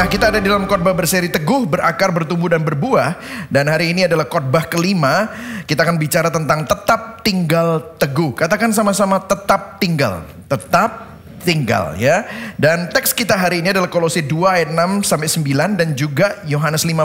Nah kita ada di dalam khotbah berseri teguh, berakar, bertumbuh dan berbuah. Dan hari ini adalah khotbah kelima. Kita akan bicara tentang tetap tinggal teguh. Katakan sama-sama tetap tinggal. Tetap tinggal ya. Dan teks kita hari ini adalah Kolose 2 ayat 6 sampai 9 dan juga Yohanes 15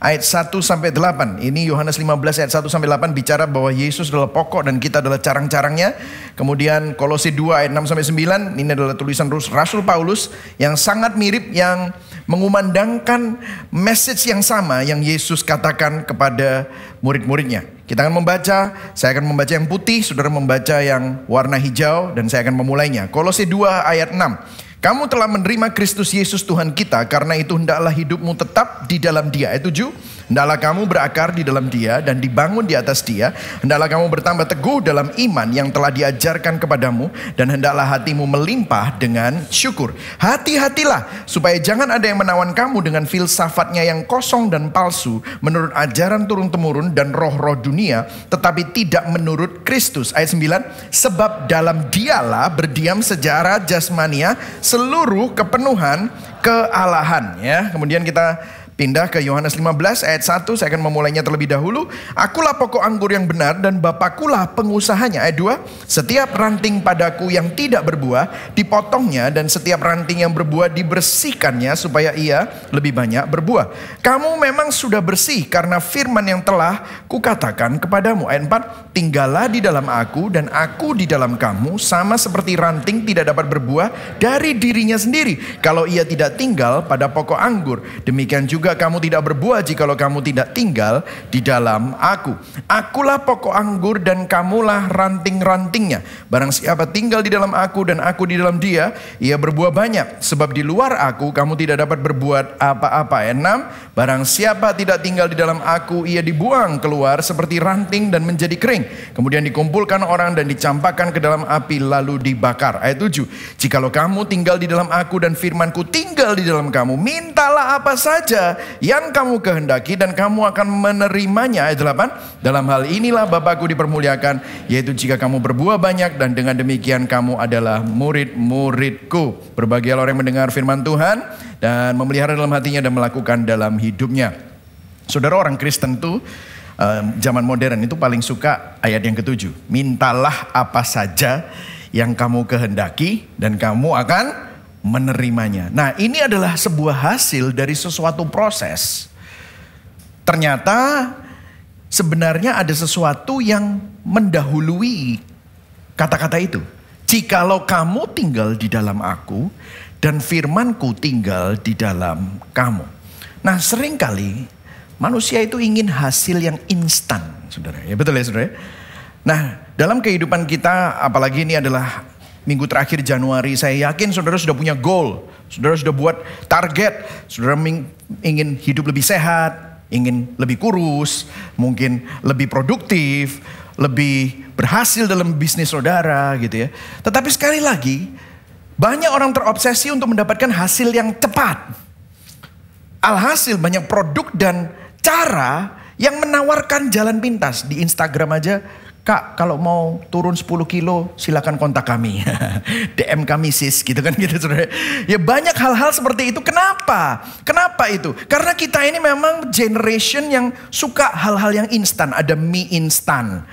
ayat 1 sampai 8. Ini Yohanes 15 ayat 1 sampai 8 bicara bahwa Yesus adalah pokok dan kita adalah carang-carangnya. Kemudian Kolose 2 ayat 6 sampai 9 ini adalah tulisan Rasul Paulus yang sangat mirip yang mengumandangkan message yang sama yang Yesus katakan kepada murid-muridnya. Kita akan membaca, saya akan membaca yang putih, saudara membaca yang warna hijau dan saya akan memulainya. Kolose 2 ayat 6. Kamu telah menerima Kristus Yesus Tuhan kita, karena itu hendaklah hidupmu tetap di dalam Dia. Ayat 7, Hendaklah kamu berakar di dalam dia dan dibangun di atas dia. Hendaklah kamu bertambah teguh dalam iman yang telah diajarkan kepadamu. Dan hendaklah hatimu melimpah dengan syukur. Hati-hatilah supaya jangan ada yang menawan kamu dengan filsafatnya yang kosong dan palsu. Menurut ajaran turun-temurun dan roh-roh dunia. Tetapi tidak menurut Kristus. Ayat 9. Sebab dalam dialah berdiam sejarah jasmania seluruh kepenuhan kealahan. Ya, kemudian kita Pindah ke Yohanes 15 ayat 1, saya akan memulainya terlebih dahulu. Akulah pokok anggur yang benar dan Bapakulah pengusahanya. Ayat 2, setiap ranting padaku yang tidak berbuah dipotongnya dan setiap ranting yang berbuah dibersihkannya supaya ia lebih banyak berbuah. Kamu memang sudah bersih karena firman yang telah kukatakan kepadamu. Ayat 4, tinggallah di dalam aku dan aku di dalam kamu sama seperti ranting tidak dapat berbuah dari dirinya sendiri. Kalau ia tidak tinggal pada pokok anggur. Demikian juga juga kamu tidak berbuah jikalau kamu tidak tinggal di dalam aku. Akulah pokok anggur dan kamulah ranting-rantingnya. Barang siapa tinggal di dalam aku dan aku di dalam dia, ia berbuah banyak. Sebab di luar aku kamu tidak dapat berbuat apa-apa. Enam, barang siapa tidak tinggal di dalam aku, ia dibuang keluar seperti ranting dan menjadi kering. Kemudian dikumpulkan orang dan dicampakkan ke dalam api lalu dibakar. Ayat 7, jikalau kamu tinggal di dalam aku dan firmanku tinggal di dalam kamu, mintalah apa saja yang kamu kehendaki dan kamu akan menerimanya. Ayat 8, dalam hal inilah Bapakku dipermuliakan, yaitu jika kamu berbuah banyak dan dengan demikian kamu adalah murid-muridku. berbagai orang yang mendengar firman Tuhan dan memelihara dalam hatinya dan melakukan dalam hidupnya. Saudara orang Kristen tuh zaman modern itu paling suka ayat yang ketujuh. Mintalah apa saja yang kamu kehendaki dan kamu akan menerimanya. Nah, ini adalah sebuah hasil dari sesuatu proses. Ternyata sebenarnya ada sesuatu yang mendahului kata-kata itu. Jikalau kamu tinggal di dalam aku dan firmanku tinggal di dalam kamu. Nah, seringkali manusia itu ingin hasil yang instan, Saudara. Ya betul ya, Saudara. Nah, dalam kehidupan kita apalagi ini adalah minggu terakhir Januari. Saya yakin saudara sudah punya goal, saudara sudah buat target, saudara ingin hidup lebih sehat, ingin lebih kurus, mungkin lebih produktif, lebih berhasil dalam bisnis saudara gitu ya. Tetapi sekali lagi, banyak orang terobsesi untuk mendapatkan hasil yang cepat. Alhasil banyak produk dan cara yang menawarkan jalan pintas di Instagram aja Kak, kalau mau turun 10 kilo, silakan kontak kami. DM kami sis, gitu kan gitu saudara. Ya banyak hal-hal seperti itu. Kenapa? Kenapa itu? Karena kita ini memang generation yang suka hal-hal yang instan. Ada mie instan,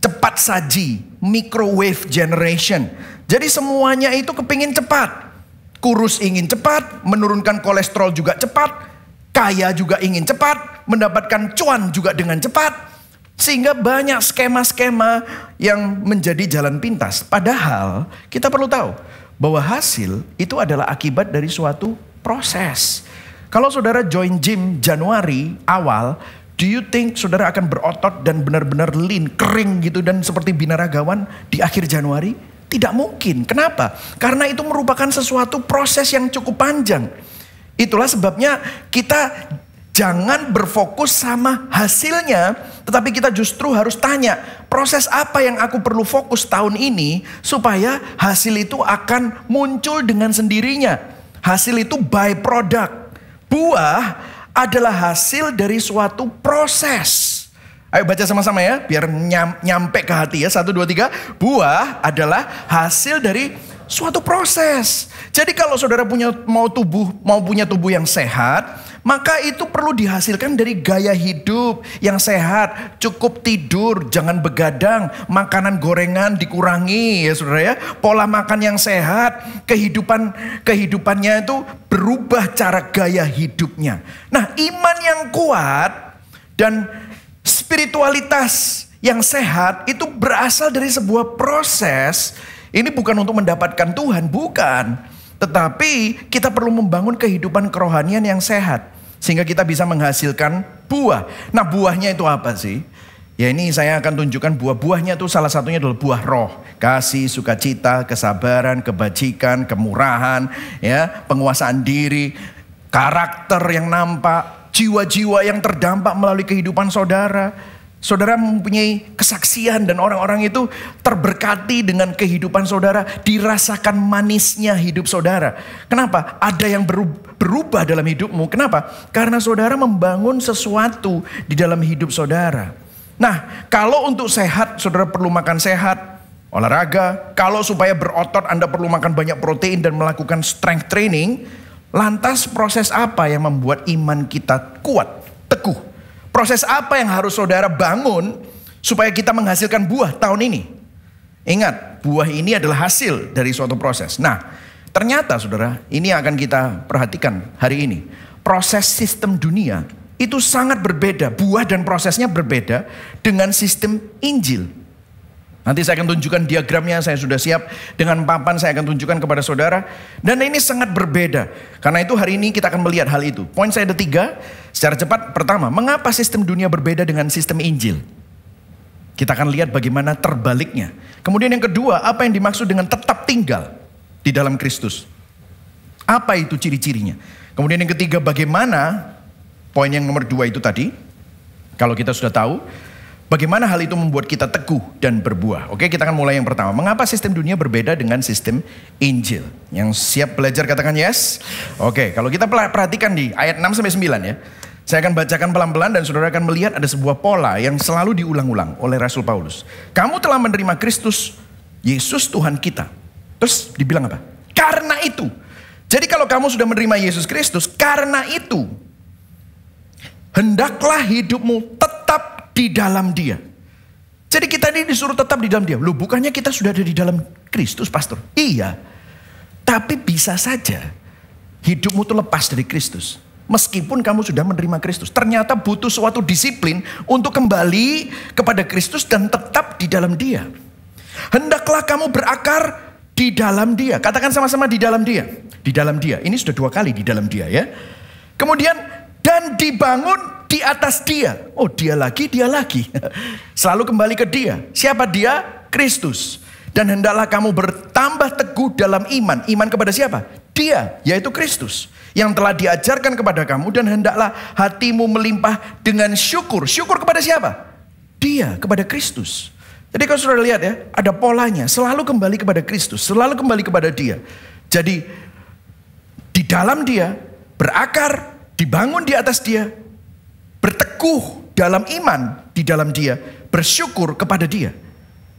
cepat saji, microwave generation. Jadi semuanya itu kepingin cepat. Kurus ingin cepat, menurunkan kolesterol juga cepat, kaya juga ingin cepat, mendapatkan cuan juga dengan cepat sehingga banyak skema-skema yang menjadi jalan pintas. Padahal kita perlu tahu bahwa hasil itu adalah akibat dari suatu proses. Kalau saudara join gym Januari awal, do you think saudara akan berotot dan benar-benar lean, kering gitu dan seperti binaragawan di akhir Januari? Tidak mungkin. Kenapa? Karena itu merupakan sesuatu proses yang cukup panjang. Itulah sebabnya kita Jangan berfokus sama hasilnya, tetapi kita justru harus tanya, proses apa yang aku perlu fokus tahun ini supaya hasil itu akan muncul dengan sendirinya. Hasil itu by product. Buah adalah hasil dari suatu proses. Ayo baca sama-sama ya, biar nyam, nyampe ke hati ya. Satu, dua, tiga. Buah adalah hasil dari suatu proses. Jadi kalau saudara punya mau tubuh mau punya tubuh yang sehat, maka itu perlu dihasilkan dari gaya hidup yang sehat, cukup tidur, jangan begadang, makanan gorengan dikurangi ya Saudara ya. Pola makan yang sehat, kehidupan kehidupannya itu berubah cara gaya hidupnya. Nah, iman yang kuat dan spiritualitas yang sehat itu berasal dari sebuah proses. Ini bukan untuk mendapatkan Tuhan, bukan. Tetapi kita perlu membangun kehidupan kerohanian yang sehat. Sehingga kita bisa menghasilkan buah. Nah buahnya itu apa sih? Ya ini saya akan tunjukkan buah-buahnya itu salah satunya adalah buah roh. Kasih, sukacita, kesabaran, kebajikan, kemurahan, ya penguasaan diri, karakter yang nampak, jiwa-jiwa yang terdampak melalui kehidupan saudara. Saudara mempunyai kesaksian dan orang-orang itu terberkati dengan kehidupan saudara, dirasakan manisnya hidup saudara. Kenapa? Ada yang berubah dalam hidupmu. Kenapa? Karena saudara membangun sesuatu di dalam hidup saudara. Nah, kalau untuk sehat saudara perlu makan sehat, olahraga. Kalau supaya berotot Anda perlu makan banyak protein dan melakukan strength training. Lantas proses apa yang membuat iman kita kuat, teguh? Proses apa yang harus saudara bangun supaya kita menghasilkan buah tahun ini? Ingat, buah ini adalah hasil dari suatu proses. Nah, ternyata saudara, ini yang akan kita perhatikan hari ini. Proses sistem dunia itu sangat berbeda, buah dan prosesnya berbeda dengan sistem Injil. Nanti saya akan tunjukkan diagramnya, saya sudah siap dengan papan saya akan tunjukkan kepada saudara. Dan ini sangat berbeda. Karena itu hari ini kita akan melihat hal itu. Poin saya ada tiga, secara cepat. Pertama, mengapa sistem dunia berbeda dengan sistem Injil? Kita akan lihat bagaimana terbaliknya. Kemudian yang kedua, apa yang dimaksud dengan tetap tinggal di dalam Kristus? Apa itu ciri-cirinya? Kemudian yang ketiga, bagaimana poin yang nomor dua itu tadi? Kalau kita sudah tahu, Bagaimana hal itu membuat kita teguh dan berbuah? Oke, kita akan mulai yang pertama. Mengapa sistem dunia berbeda dengan sistem Injil? Yang siap belajar katakan yes. Oke, kalau kita perhatikan di ayat 6 sampai 9 ya. Saya akan bacakan pelan-pelan dan saudara akan melihat ada sebuah pola yang selalu diulang-ulang oleh Rasul Paulus. Kamu telah menerima Kristus, Yesus Tuhan kita. Terus dibilang apa? Karena itu. Jadi kalau kamu sudah menerima Yesus Kristus, karena itu. Hendaklah hidupmu tetap di dalam dia. Jadi kita ini disuruh tetap di dalam dia. Loh bukannya kita sudah ada di dalam Kristus pastor? Iya. Tapi bisa saja hidupmu itu lepas dari Kristus. Meskipun kamu sudah menerima Kristus. Ternyata butuh suatu disiplin untuk kembali kepada Kristus dan tetap di dalam dia. Hendaklah kamu berakar di dalam dia. Katakan sama-sama di dalam dia. Di dalam dia. Ini sudah dua kali di dalam dia ya. Kemudian dan dibangun di atas dia. Oh dia lagi, dia lagi. Selalu kembali ke dia. Siapa dia? Kristus. Dan hendaklah kamu bertambah teguh dalam iman. Iman kepada siapa? Dia, yaitu Kristus. Yang telah diajarkan kepada kamu dan hendaklah hatimu melimpah dengan syukur. Syukur kepada siapa? Dia, kepada Kristus. Jadi kalau sudah lihat ya, ada polanya. Selalu kembali kepada Kristus, selalu kembali kepada dia. Jadi di dalam dia, berakar, dibangun di atas dia, berteguh dalam iman di dalam dia, bersyukur kepada dia.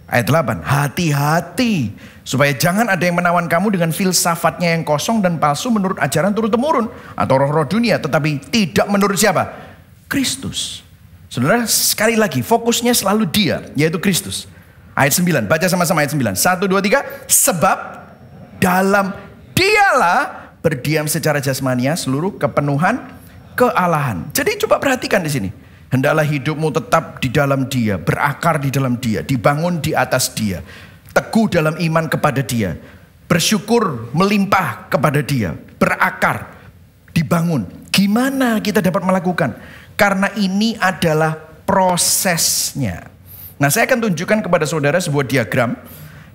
Ayat 8, hati-hati supaya jangan ada yang menawan kamu dengan filsafatnya yang kosong dan palsu menurut ajaran turun-temurun atau roh-roh dunia tetapi tidak menurut siapa? Kristus. Saudara, sekali lagi fokusnya selalu dia yaitu Kristus. Ayat 9, baca sama-sama ayat 9. 1 2 3 sebab dalam dialah berdiam secara jasmania seluruh kepenuhan kealahan. Jadi coba perhatikan di sini. Hendaklah hidupmu tetap di dalam dia, berakar di dalam dia, dibangun di atas dia. Teguh dalam iman kepada dia. Bersyukur melimpah kepada dia. Berakar, dibangun. Gimana kita dapat melakukan? Karena ini adalah prosesnya. Nah saya akan tunjukkan kepada saudara sebuah diagram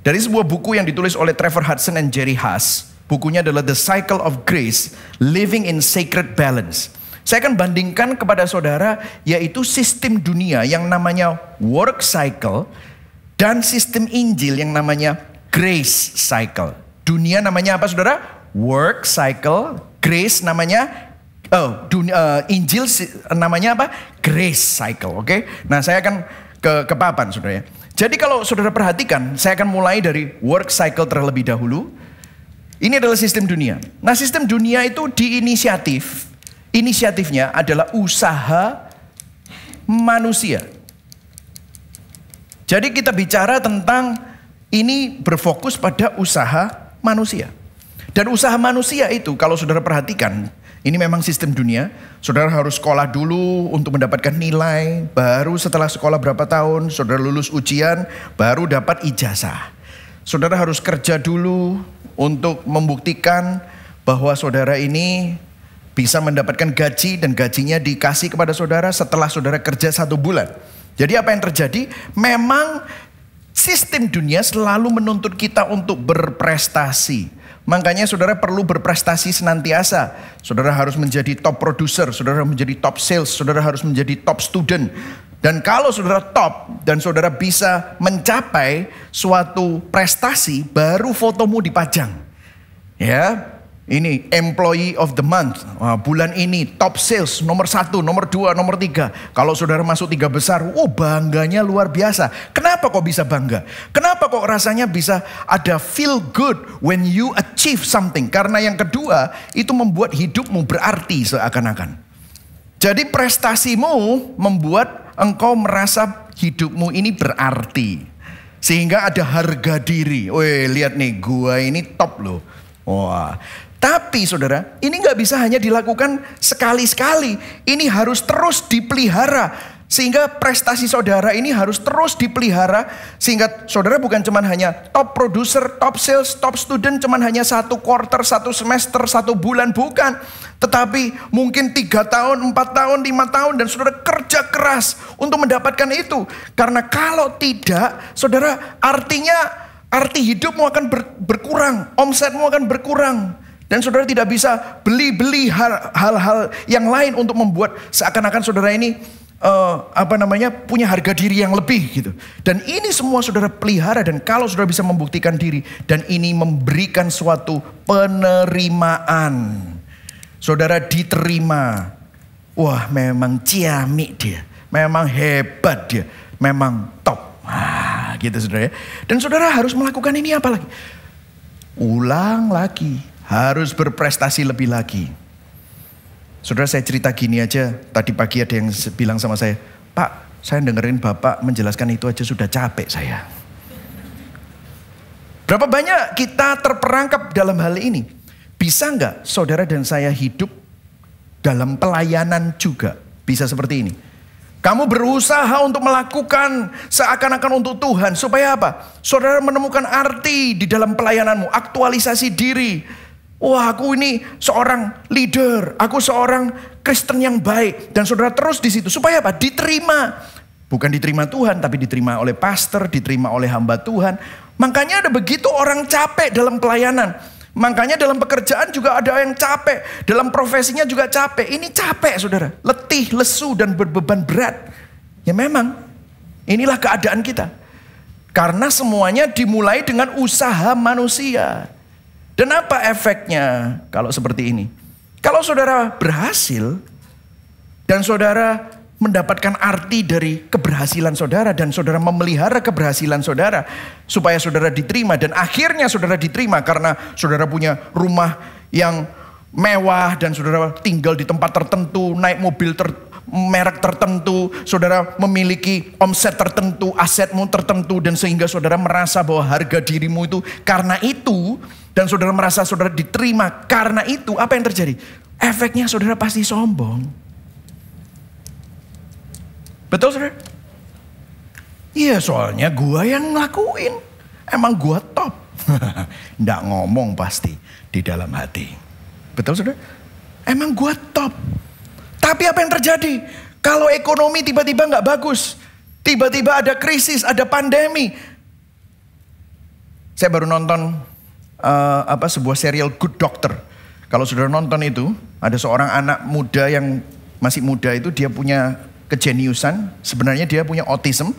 dari sebuah buku yang ditulis oleh Trevor Hudson dan Jerry Haas. Bukunya adalah The Cycle of Grace, Living in Sacred Balance. Saya akan bandingkan kepada saudara yaitu sistem dunia yang namanya work cycle dan sistem Injil yang namanya grace cycle. Dunia namanya apa saudara? Work cycle, grace namanya oh dunia, uh, Injil namanya apa? Grace cycle, oke? Okay? Nah, saya akan ke ke papan saudara ya. Jadi kalau saudara perhatikan, saya akan mulai dari work cycle terlebih dahulu. Ini adalah sistem dunia. Nah, sistem dunia itu diinisiatif Inisiatifnya adalah usaha manusia. Jadi kita bicara tentang ini berfokus pada usaha manusia. Dan usaha manusia itu kalau saudara perhatikan, ini memang sistem dunia. Saudara harus sekolah dulu untuk mendapatkan nilai, baru setelah sekolah berapa tahun, saudara lulus ujian, baru dapat ijazah. Saudara harus kerja dulu untuk membuktikan bahwa saudara ini bisa mendapatkan gaji dan gajinya dikasih kepada saudara setelah saudara kerja satu bulan. Jadi apa yang terjadi? Memang sistem dunia selalu menuntut kita untuk berprestasi. Makanya saudara perlu berprestasi senantiasa. Saudara harus menjadi top producer, saudara menjadi top sales, saudara harus menjadi top student. Dan kalau saudara top dan saudara bisa mencapai suatu prestasi, baru fotomu dipajang. Ya, ini employee of the month bulan ini top sales nomor satu nomor dua nomor tiga kalau saudara masuk tiga besar oh bangganya luar biasa kenapa kok bisa bangga kenapa kok rasanya bisa ada feel good when you achieve something karena yang kedua itu membuat hidupmu berarti seakan-akan jadi prestasimu membuat engkau merasa hidupmu ini berarti sehingga ada harga diri. Weh, lihat nih, gua ini top loh. Wah, tapi saudara, ini nggak bisa hanya dilakukan sekali-sekali. Ini harus terus dipelihara. Sehingga prestasi saudara ini harus terus dipelihara. Sehingga saudara bukan cuman hanya top producer, top sales, top student. Cuman hanya satu quarter, satu semester, satu bulan. Bukan. Tetapi mungkin tiga tahun, empat tahun, lima tahun. Dan saudara kerja keras untuk mendapatkan itu. Karena kalau tidak, saudara artinya arti hidupmu akan ber, berkurang. Omsetmu akan berkurang dan saudara tidak bisa beli-beli hal-hal yang lain untuk membuat seakan-akan saudara ini uh, apa namanya punya harga diri yang lebih gitu. Dan ini semua saudara pelihara dan kalau saudara bisa membuktikan diri dan ini memberikan suatu penerimaan. Saudara diterima. Wah, memang ciamik dia. Memang hebat dia. Memang top. Ah, gitu saudara ya. Dan saudara harus melakukan ini apalagi Ulang lagi harus berprestasi lebih lagi. Saudara saya cerita gini aja, tadi pagi ada yang bilang sama saya, Pak saya dengerin Bapak menjelaskan itu aja sudah capek saya. Berapa banyak kita terperangkap dalam hal ini? Bisa nggak saudara dan saya hidup dalam pelayanan juga? Bisa seperti ini. Kamu berusaha untuk melakukan seakan-akan untuk Tuhan. Supaya apa? Saudara menemukan arti di dalam pelayananmu. Aktualisasi diri Wah aku ini seorang leader, aku seorang Kristen yang baik. Dan saudara terus di situ supaya apa? Diterima. Bukan diterima Tuhan tapi diterima oleh pastor, diterima oleh hamba Tuhan. Makanya ada begitu orang capek dalam pelayanan. Makanya dalam pekerjaan juga ada yang capek. Dalam profesinya juga capek. Ini capek saudara. Letih, lesu dan berbeban berat. Ya memang inilah keadaan kita. Karena semuanya dimulai dengan usaha manusia. Dan apa efeknya kalau seperti ini? Kalau saudara berhasil dan saudara mendapatkan arti dari keberhasilan saudara dan saudara memelihara keberhasilan saudara supaya saudara diterima dan akhirnya saudara diterima karena saudara punya rumah yang mewah dan saudara tinggal di tempat tertentu, naik mobil ter merek tertentu, saudara memiliki omset tertentu, asetmu tertentu dan sehingga saudara merasa bahwa harga dirimu itu karena itu dan saudara merasa saudara diterima karena itu, apa yang terjadi? Efeknya saudara pasti sombong. Betul saudara? Iya soalnya gua yang ngelakuin. Emang gua top. Nggak ngomong pasti di dalam hati. Betul saudara? Emang gua top. Tapi apa yang terjadi? Kalau ekonomi tiba-tiba nggak bagus. Tiba-tiba ada krisis, ada pandemi. Saya baru nonton uh, apa sebuah serial Good Doctor. Kalau saudara nonton itu, ada seorang anak muda yang masih muda itu dia punya kejeniusan, sebenarnya dia punya autism,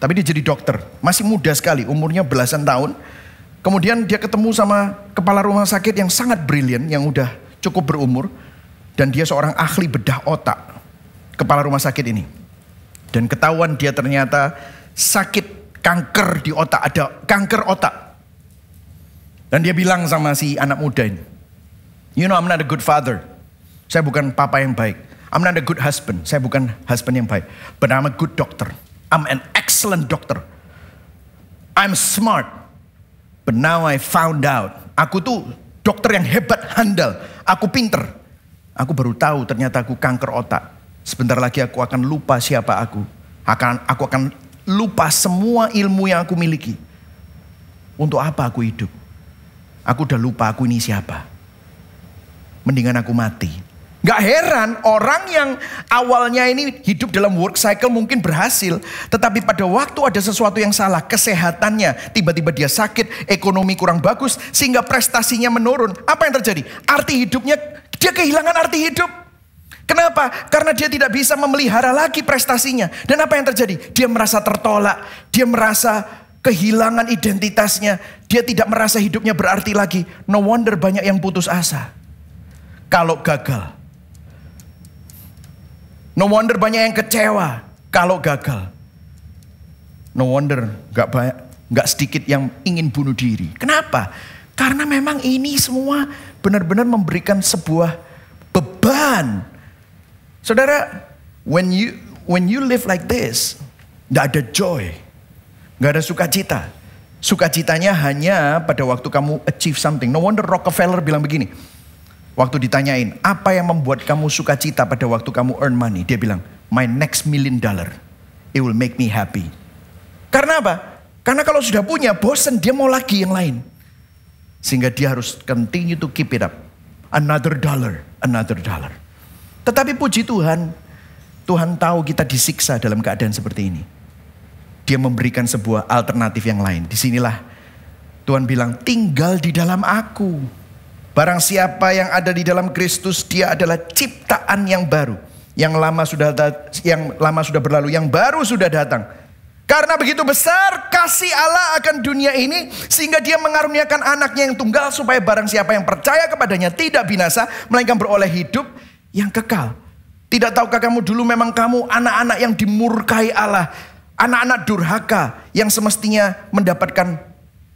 tapi dia jadi dokter. Masih muda sekali, umurnya belasan tahun. Kemudian dia ketemu sama kepala rumah sakit yang sangat brilian, yang udah cukup berumur. Dan dia seorang ahli bedah otak, kepala rumah sakit ini. Dan ketahuan dia ternyata sakit kanker di otak, ada kanker otak. Dan dia bilang sama si anak muda ini, you know I'm not a good father. Saya bukan papa yang baik. I'm not a good husband. Saya bukan husband yang baik. But I'm a good doctor. I'm an excellent doctor. I'm smart. But now I found out. Aku tuh dokter yang hebat handal. Aku pinter. Aku baru tahu ternyata aku kanker otak. Sebentar lagi aku akan lupa siapa aku. Akan, aku akan lupa semua ilmu yang aku miliki. Untuk apa aku hidup? Aku udah lupa aku ini siapa. Mendingan aku mati. Gak heran orang yang awalnya ini hidup dalam work cycle mungkin berhasil. Tetapi pada waktu ada sesuatu yang salah, kesehatannya tiba-tiba dia sakit, ekonomi kurang bagus, sehingga prestasinya menurun. Apa yang terjadi? Arti hidupnya, dia kehilangan arti hidup. Kenapa? Karena dia tidak bisa memelihara lagi prestasinya. Dan apa yang terjadi? Dia merasa tertolak, dia merasa kehilangan identitasnya, dia tidak merasa hidupnya berarti lagi. No wonder banyak yang putus asa. Kalau gagal. No wonder banyak yang kecewa kalau gagal. No wonder gak banyak, gak sedikit yang ingin bunuh diri. Kenapa? Karena memang ini semua benar-benar memberikan sebuah beban. Saudara, when you when you live like this, tidak ada joy, Gak ada sukacita. Sukacitanya hanya pada waktu kamu achieve something. No wonder Rockefeller bilang begini. Waktu ditanyain, apa yang membuat kamu sukacita pada waktu kamu earn money? Dia bilang, my next million dollar. It will make me happy. Karena apa? Karena kalau sudah punya, bosen dia mau lagi yang lain. Sehingga dia harus continue to keep it up. Another dollar, another dollar. Tetapi puji Tuhan, Tuhan tahu kita disiksa dalam keadaan seperti ini dia memberikan sebuah alternatif yang lain. Disinilah Tuhan bilang, tinggal di dalam aku. Barang siapa yang ada di dalam Kristus, dia adalah ciptaan yang baru. Yang lama sudah yang lama sudah berlalu, yang baru sudah datang. Karena begitu besar kasih Allah akan dunia ini sehingga dia mengaruniakan anaknya yang tunggal supaya barang siapa yang percaya kepadanya tidak binasa melainkan beroleh hidup yang kekal. Tidak tahukah kamu dulu memang kamu anak-anak yang dimurkai Allah Anak-anak durhaka yang semestinya mendapatkan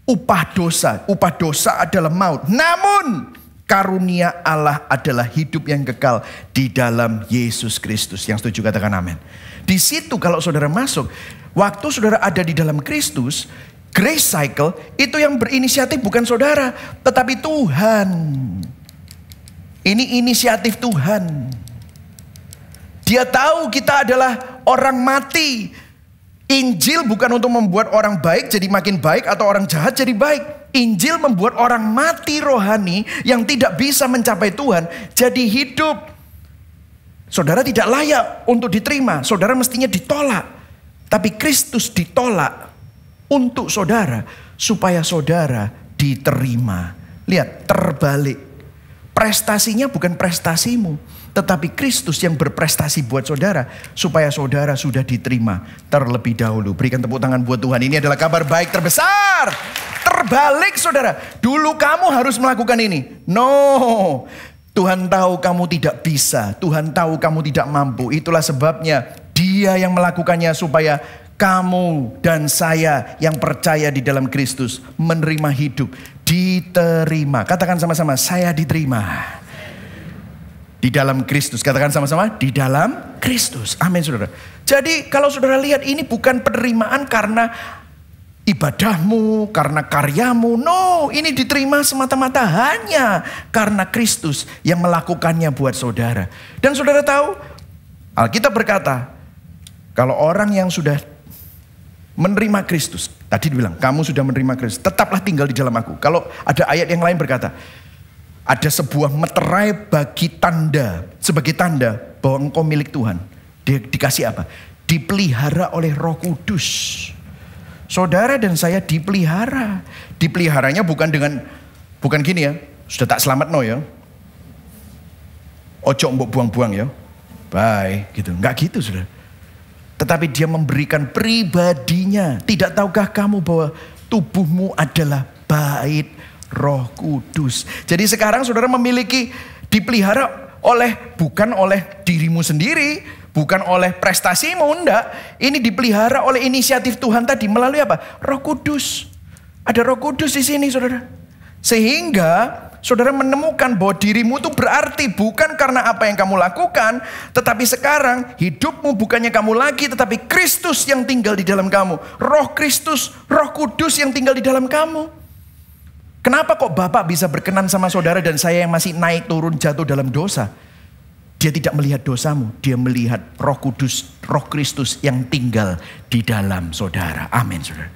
upah dosa. Upah dosa adalah maut. Namun karunia Allah adalah hidup yang kekal di dalam Yesus Kristus. Yang setuju katakan amin. Di situ kalau saudara masuk, waktu saudara ada di dalam Kristus, grace cycle itu yang berinisiatif bukan saudara, tetapi Tuhan. Ini inisiatif Tuhan. Dia tahu kita adalah orang mati, Injil bukan untuk membuat orang baik jadi makin baik atau orang jahat jadi baik. Injil membuat orang mati rohani yang tidak bisa mencapai Tuhan jadi hidup. Saudara tidak layak untuk diterima, saudara mestinya ditolak. Tapi Kristus ditolak untuk saudara supaya saudara diterima. Lihat, terbalik. Prestasinya bukan prestasimu, tetapi Kristus yang berprestasi buat saudara supaya saudara sudah diterima terlebih dahulu. Berikan tepuk tangan buat Tuhan. Ini adalah kabar baik terbesar. Terbalik saudara. Dulu kamu harus melakukan ini. No. Tuhan tahu kamu tidak bisa, Tuhan tahu kamu tidak mampu. Itulah sebabnya Dia yang melakukannya supaya kamu dan saya yang percaya di dalam Kristus menerima hidup, diterima. Katakan sama-sama, saya diterima. Di dalam Kristus. Katakan sama-sama, di dalam Kristus. Amin saudara. Jadi kalau saudara lihat ini bukan penerimaan karena ibadahmu, karena karyamu. No, ini diterima semata-mata hanya karena Kristus yang melakukannya buat saudara. Dan saudara tahu, Alkitab berkata, kalau orang yang sudah menerima Kristus, tadi dibilang kamu sudah menerima Kristus, tetaplah tinggal di dalam aku. Kalau ada ayat yang lain berkata, ada sebuah meterai bagi tanda, sebagai tanda bahwa engkau milik Tuhan. Di, dikasih apa? Dipelihara oleh Roh Kudus. Saudara dan saya dipelihara. Dipeliharanya bukan dengan bukan gini ya. Sudah tak selamat no ya. Ojo mbok buang-buang ya. Bye gitu. Enggak gitu sudah. Tetapi dia memberikan pribadinya. Tidak tahukah kamu bahwa tubuhmu adalah bait Roh Kudus. Jadi sekarang saudara memiliki dipelihara oleh bukan oleh dirimu sendiri, bukan oleh prestasimu enggak, ini dipelihara oleh inisiatif Tuhan tadi melalui apa? Roh Kudus. Ada Roh Kudus di sini, Saudara. Sehingga Saudara menemukan bahwa dirimu itu berarti bukan karena apa yang kamu lakukan, tetapi sekarang hidupmu bukannya kamu lagi, tetapi Kristus yang tinggal di dalam kamu. Roh Kristus, Roh Kudus yang tinggal di dalam kamu. Kenapa kok Bapak bisa berkenan sama saudara dan saya yang masih naik turun jatuh dalam dosa? Dia tidak melihat dosamu, dia melihat Roh Kudus, Roh Kristus yang tinggal di dalam saudara. Amin, saudara.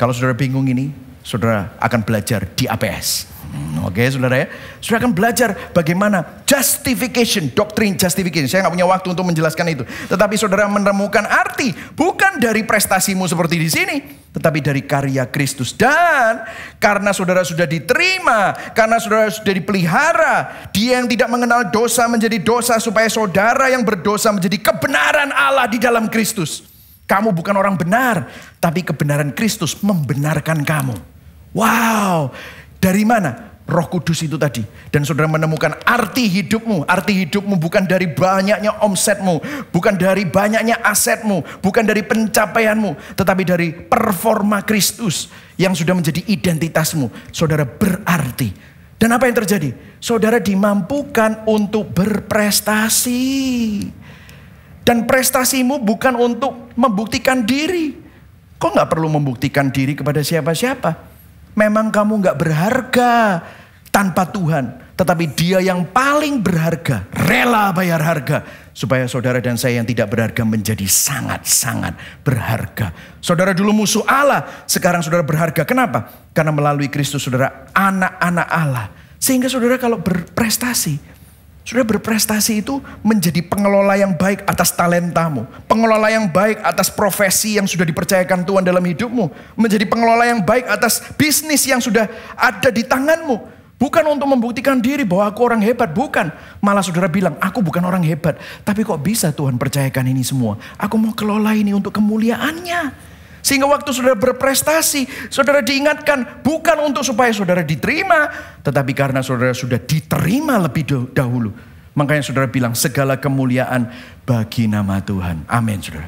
Kalau saudara bingung ini, saudara akan belajar di APS. Hmm, oke okay, saudara ya. Saudara akan belajar bagaimana justification, doktrin justification. Saya nggak punya waktu untuk menjelaskan itu. Tetapi saudara menemukan arti bukan dari prestasimu seperti di sini. Tetapi dari karya Kristus. Dan karena saudara sudah diterima. Karena saudara sudah dipelihara. Dia yang tidak mengenal dosa menjadi dosa. Supaya saudara yang berdosa menjadi kebenaran Allah di dalam Kristus. Kamu bukan orang benar. Tapi kebenaran Kristus membenarkan kamu. Wow. Dari mana? Roh Kudus itu tadi. Dan saudara menemukan arti hidupmu. Arti hidupmu bukan dari banyaknya omsetmu. Bukan dari banyaknya asetmu. Bukan dari pencapaianmu. Tetapi dari performa Kristus. Yang sudah menjadi identitasmu. Saudara berarti. Dan apa yang terjadi? Saudara dimampukan untuk berprestasi. Dan prestasimu bukan untuk membuktikan diri. Kok nggak perlu membuktikan diri kepada siapa-siapa? Memang kamu nggak berharga tanpa Tuhan. Tetapi dia yang paling berharga, rela bayar harga. Supaya saudara dan saya yang tidak berharga menjadi sangat-sangat berharga. Saudara dulu musuh Allah, sekarang saudara berharga. Kenapa? Karena melalui Kristus saudara anak-anak Allah. Sehingga saudara kalau berprestasi, sudah berprestasi itu menjadi pengelola yang baik atas talentamu. Pengelola yang baik atas profesi yang sudah dipercayakan Tuhan dalam hidupmu. Menjadi pengelola yang baik atas bisnis yang sudah ada di tanganmu. Bukan untuk membuktikan diri bahwa aku orang hebat, bukan. Malah saudara bilang, aku bukan orang hebat. Tapi kok bisa Tuhan percayakan ini semua? Aku mau kelola ini untuk kemuliaannya. Sehingga waktu saudara berprestasi, saudara diingatkan bukan untuk supaya saudara diterima, tetapi karena saudara sudah diterima lebih dahulu. Makanya saudara bilang segala kemuliaan bagi nama Tuhan. Amin saudara.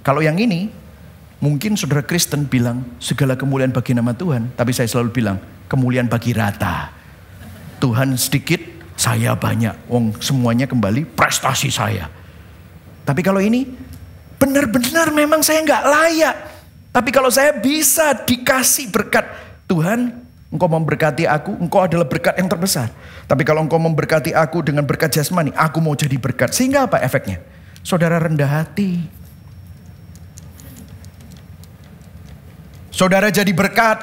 Kalau yang ini, mungkin saudara Kristen bilang segala kemuliaan bagi nama Tuhan. Tapi saya selalu bilang kemuliaan bagi rata. Tuhan sedikit, saya banyak. Wong semuanya kembali prestasi saya. Tapi kalau ini benar-benar memang saya nggak layak. Tapi kalau saya bisa dikasih berkat, Tuhan engkau memberkati aku, engkau adalah berkat yang terbesar. Tapi kalau engkau memberkati aku dengan berkat jasmani, aku mau jadi berkat. Sehingga apa efeknya? Saudara rendah hati. Saudara jadi berkat.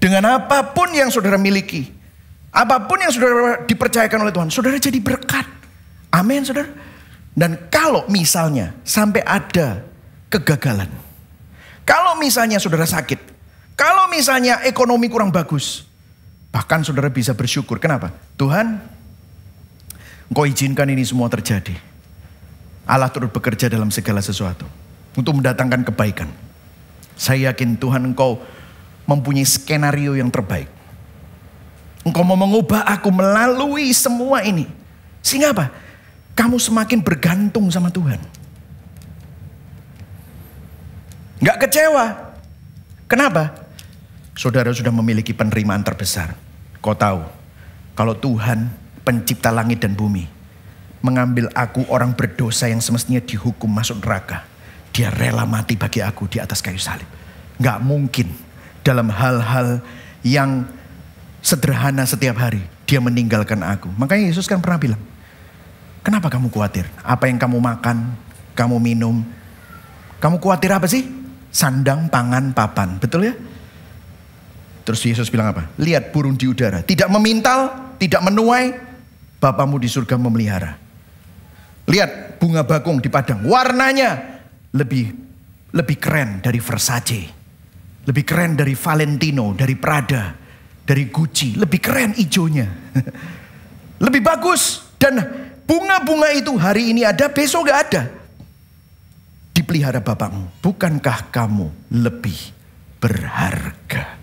Dengan apapun yang saudara miliki, apapun yang saudara dipercayakan oleh Tuhan, saudara jadi berkat. Amin, saudara. Dan kalau misalnya sampai ada kegagalan, kalau misalnya saudara sakit, kalau misalnya ekonomi kurang bagus, bahkan saudara bisa bersyukur. Kenapa? Tuhan, engkau izinkan ini semua terjadi. Allah turut bekerja dalam segala sesuatu untuk mendatangkan kebaikan. Saya yakin Tuhan engkau mempunyai skenario yang terbaik. Engkau mau mengubah aku melalui semua ini. Sehingga apa? kamu semakin bergantung sama Tuhan. Gak kecewa. Kenapa? Saudara sudah memiliki penerimaan terbesar. Kau tahu, kalau Tuhan pencipta langit dan bumi, mengambil aku orang berdosa yang semestinya dihukum masuk neraka. Dia rela mati bagi aku di atas kayu salib. Gak mungkin dalam hal-hal yang sederhana setiap hari. Dia meninggalkan aku. Makanya Yesus kan pernah bilang, Kenapa kamu khawatir? Apa yang kamu makan, kamu minum? Kamu khawatir apa sih? Sandang, pangan, papan. Betul ya? Terus Yesus bilang apa? Lihat burung di udara. Tidak memintal, tidak menuai. Bapamu di surga memelihara. Lihat bunga bakung di padang. Warnanya lebih lebih keren dari Versace. Lebih keren dari Valentino, dari Prada, dari Gucci. Lebih keren ijonya. Lebih bagus dan Bunga-bunga itu hari ini ada, besok gak ada. Dipelihara Bapakmu. Bukankah kamu lebih berharga?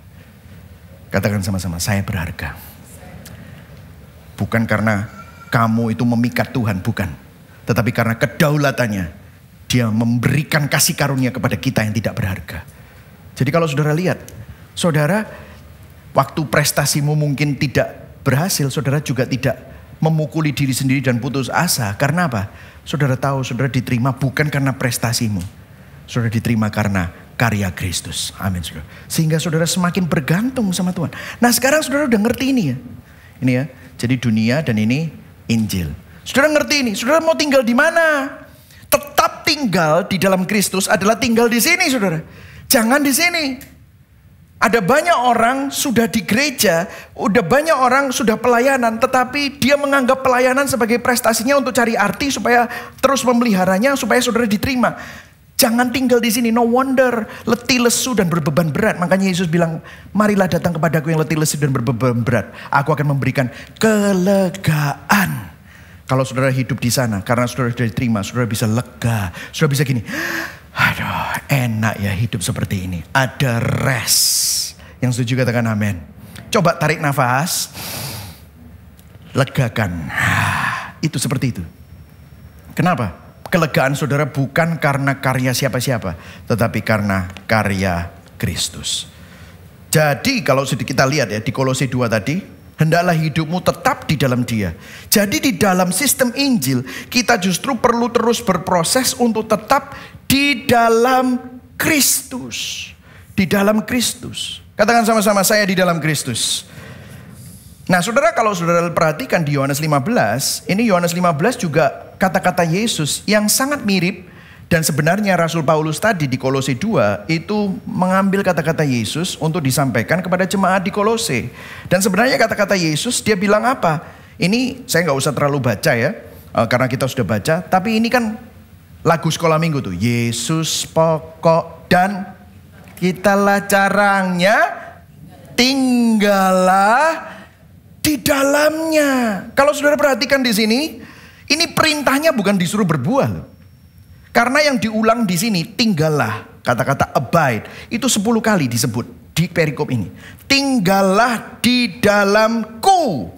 Katakan sama-sama, saya berharga. Bukan karena kamu itu memikat Tuhan, bukan. Tetapi karena kedaulatannya, dia memberikan kasih karunia kepada kita yang tidak berharga. Jadi kalau saudara lihat, saudara waktu prestasimu mungkin tidak berhasil, saudara juga tidak memukuli diri sendiri dan putus asa. Karena apa? Saudara tahu, saudara diterima bukan karena prestasimu. Saudara diterima karena karya Kristus. Amin. Saudara. Sehingga saudara semakin bergantung sama Tuhan. Nah sekarang saudara udah ngerti ini ya. Ini ya. Jadi dunia dan ini Injil. Saudara ngerti ini. Saudara mau tinggal di mana? Tetap tinggal di dalam Kristus adalah tinggal di sini saudara. Jangan di sini. Ada banyak orang sudah di gereja, udah banyak orang sudah pelayanan, tetapi dia menganggap pelayanan sebagai prestasinya untuk cari arti supaya terus memeliharanya, supaya saudara diterima. Jangan tinggal di sini, no wonder letih lesu dan berbeban berat. Makanya Yesus bilang, marilah datang kepadaku yang letih lesu dan berbeban berat. Aku akan memberikan kelegaan. Kalau saudara hidup di sana, karena saudara sudah diterima, saudara bisa lega. Saudara bisa gini, Aduh, enak ya hidup seperti ini. Ada rest. Yang setuju katakan amin. Coba tarik nafas. Legakan. Ah, itu seperti itu. Kenapa? Kelegaan saudara bukan karena karya siapa-siapa. Tetapi karena karya Kristus. Jadi kalau sedikit kita lihat ya di Kolose 2 tadi. Hendaklah hidupmu tetap di dalam dia. Jadi di dalam sistem Injil kita justru perlu terus berproses untuk tetap di dalam Kristus. Di dalam Kristus. Katakan sama-sama saya di dalam Kristus. Nah saudara kalau saudara perhatikan di Yohanes 15, ini Yohanes 15 juga kata-kata Yesus yang sangat mirip dan sebenarnya Rasul Paulus tadi di Kolose 2 itu mengambil kata-kata Yesus untuk disampaikan kepada jemaat di Kolose. Dan sebenarnya kata-kata Yesus dia bilang apa? Ini saya nggak usah terlalu baca ya, eh, karena kita sudah baca. Tapi ini kan lagu sekolah minggu tuh. Yesus pokok dan kitalah carangnya tinggallah di dalamnya. Kalau saudara perhatikan di sini, ini perintahnya bukan disuruh berbuah loh. Karena yang diulang di sini tinggallah kata-kata abide itu 10 kali disebut di perikop ini. Tinggallah di dalamku.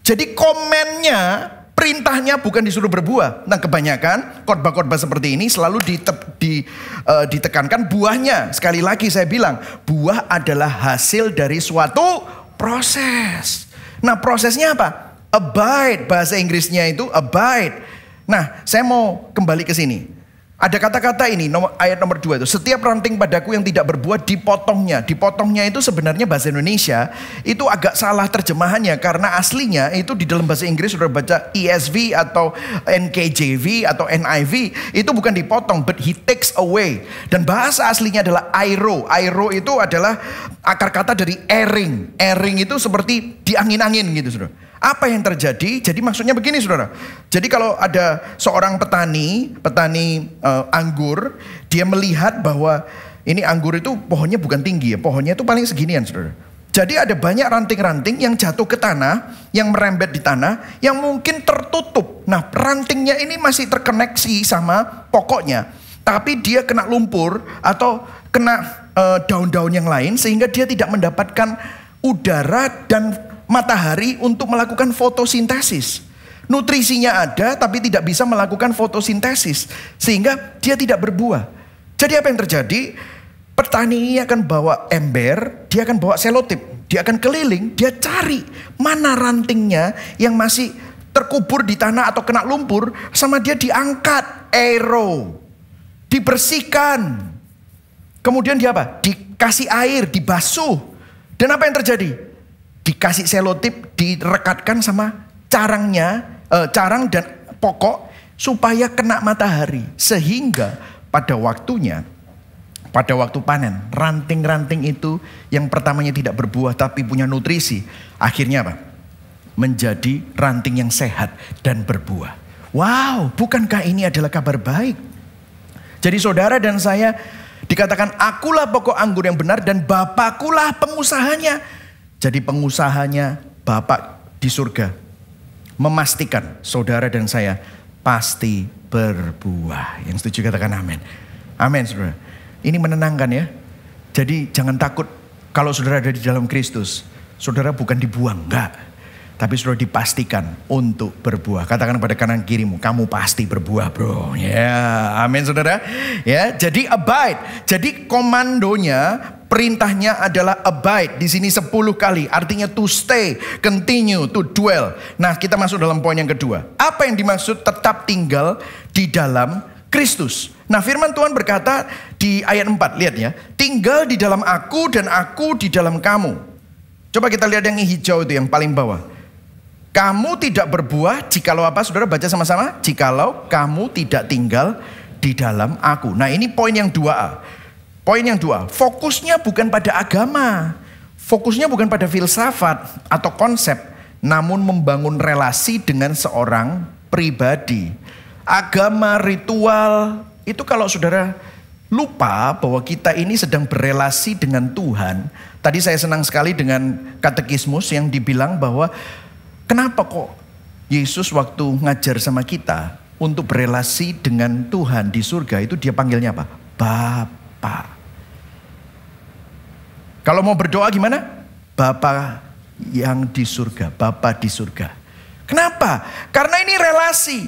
Jadi komennya perintahnya bukan disuruh berbuah. Nah kebanyakan khotbah-khotbah seperti ini selalu di, uh, ditekankan buahnya. Sekali lagi saya bilang buah adalah hasil dari suatu proses. Nah prosesnya apa? Abide bahasa Inggrisnya itu abide Nah, saya mau kembali ke sini. Ada kata-kata ini nomor, ayat nomor dua itu setiap ranting padaku yang tidak berbuah dipotongnya. Dipotongnya itu sebenarnya bahasa Indonesia itu agak salah terjemahannya karena aslinya itu di dalam bahasa Inggris sudah baca ESV atau NKJV atau NIV itu bukan dipotong but he takes away. Dan bahasa aslinya adalah airo. Airo itu adalah akar kata dari airing. Airing itu seperti diangin-angin gitu sudah. Apa yang terjadi? Jadi maksudnya begini saudara. Jadi kalau ada seorang petani, petani uh, anggur, dia melihat bahwa ini anggur itu pohonnya bukan tinggi ya, pohonnya itu paling seginian saudara. Jadi ada banyak ranting-ranting yang jatuh ke tanah, yang merembet di tanah, yang mungkin tertutup. Nah rantingnya ini masih terkoneksi sama pokoknya. Tapi dia kena lumpur atau kena uh, daun-daun yang lain sehingga dia tidak mendapatkan udara dan matahari untuk melakukan fotosintesis. Nutrisinya ada tapi tidak bisa melakukan fotosintesis sehingga dia tidak berbuah. Jadi apa yang terjadi? Petani ini akan bawa ember, dia akan bawa selotip, dia akan keliling, dia cari mana rantingnya yang masih terkubur di tanah atau kena lumpur sama dia diangkat aero dibersihkan kemudian dia apa dikasih air dibasuh dan apa yang terjadi dikasih selotip, direkatkan sama carangnya, eh, carang dan pokok supaya kena matahari sehingga pada waktunya pada waktu panen ranting-ranting itu yang pertamanya tidak berbuah tapi punya nutrisi akhirnya apa menjadi ranting yang sehat dan berbuah wow bukankah ini adalah kabar baik jadi saudara dan saya dikatakan akulah pokok anggur yang benar dan bapakulah pengusahanya jadi pengusahanya Bapak di surga memastikan saudara dan saya pasti berbuah. Yang setuju katakan amin. Amin saudara. Ini menenangkan ya. Jadi jangan takut kalau saudara ada di dalam Kristus. Saudara bukan dibuang, enggak. Tapi sudah dipastikan untuk berbuah. Katakan pada kanan kirimu, kamu pasti berbuah bro. Ya, yeah. amin saudara. Ya, yeah. jadi abide. Jadi komandonya perintahnya adalah abide. Di sini 10 kali, artinya to stay, continue, to dwell. Nah, kita masuk dalam poin yang kedua. Apa yang dimaksud tetap tinggal di dalam Kristus? Nah, firman Tuhan berkata di ayat 4, lihat ya. Tinggal di dalam aku dan aku di dalam kamu. Coba kita lihat yang hijau itu yang paling bawah. Kamu tidak berbuah jikalau apa? Saudara baca sama-sama. Jikalau kamu tidak tinggal di dalam aku. Nah, ini poin yang 2A Poin yang dua, fokusnya bukan pada agama, fokusnya bukan pada filsafat atau konsep, namun membangun relasi dengan seorang pribadi. Agama, ritual, itu kalau saudara lupa bahwa kita ini sedang berelasi dengan Tuhan. Tadi saya senang sekali dengan katekismus yang dibilang bahwa kenapa kok Yesus waktu ngajar sama kita untuk berelasi dengan Tuhan di surga itu dia panggilnya apa? Bapak. Kalau mau berdoa gimana? Bapa yang di surga, Bapa di surga. Kenapa? Karena ini relasi.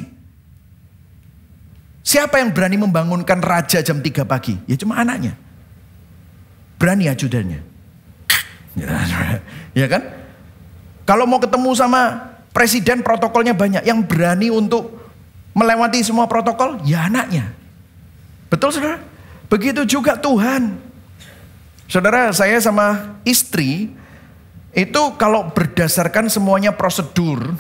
Siapa yang berani membangunkan raja jam 3 pagi? Ya cuma anaknya. Berani ajudannya. Ya kan? Kalau mau ketemu sama presiden protokolnya banyak. Yang berani untuk melewati semua protokol, ya anaknya. Betul saudara? Begitu juga Tuhan. Saudara, saya sama istri itu kalau berdasarkan semuanya prosedur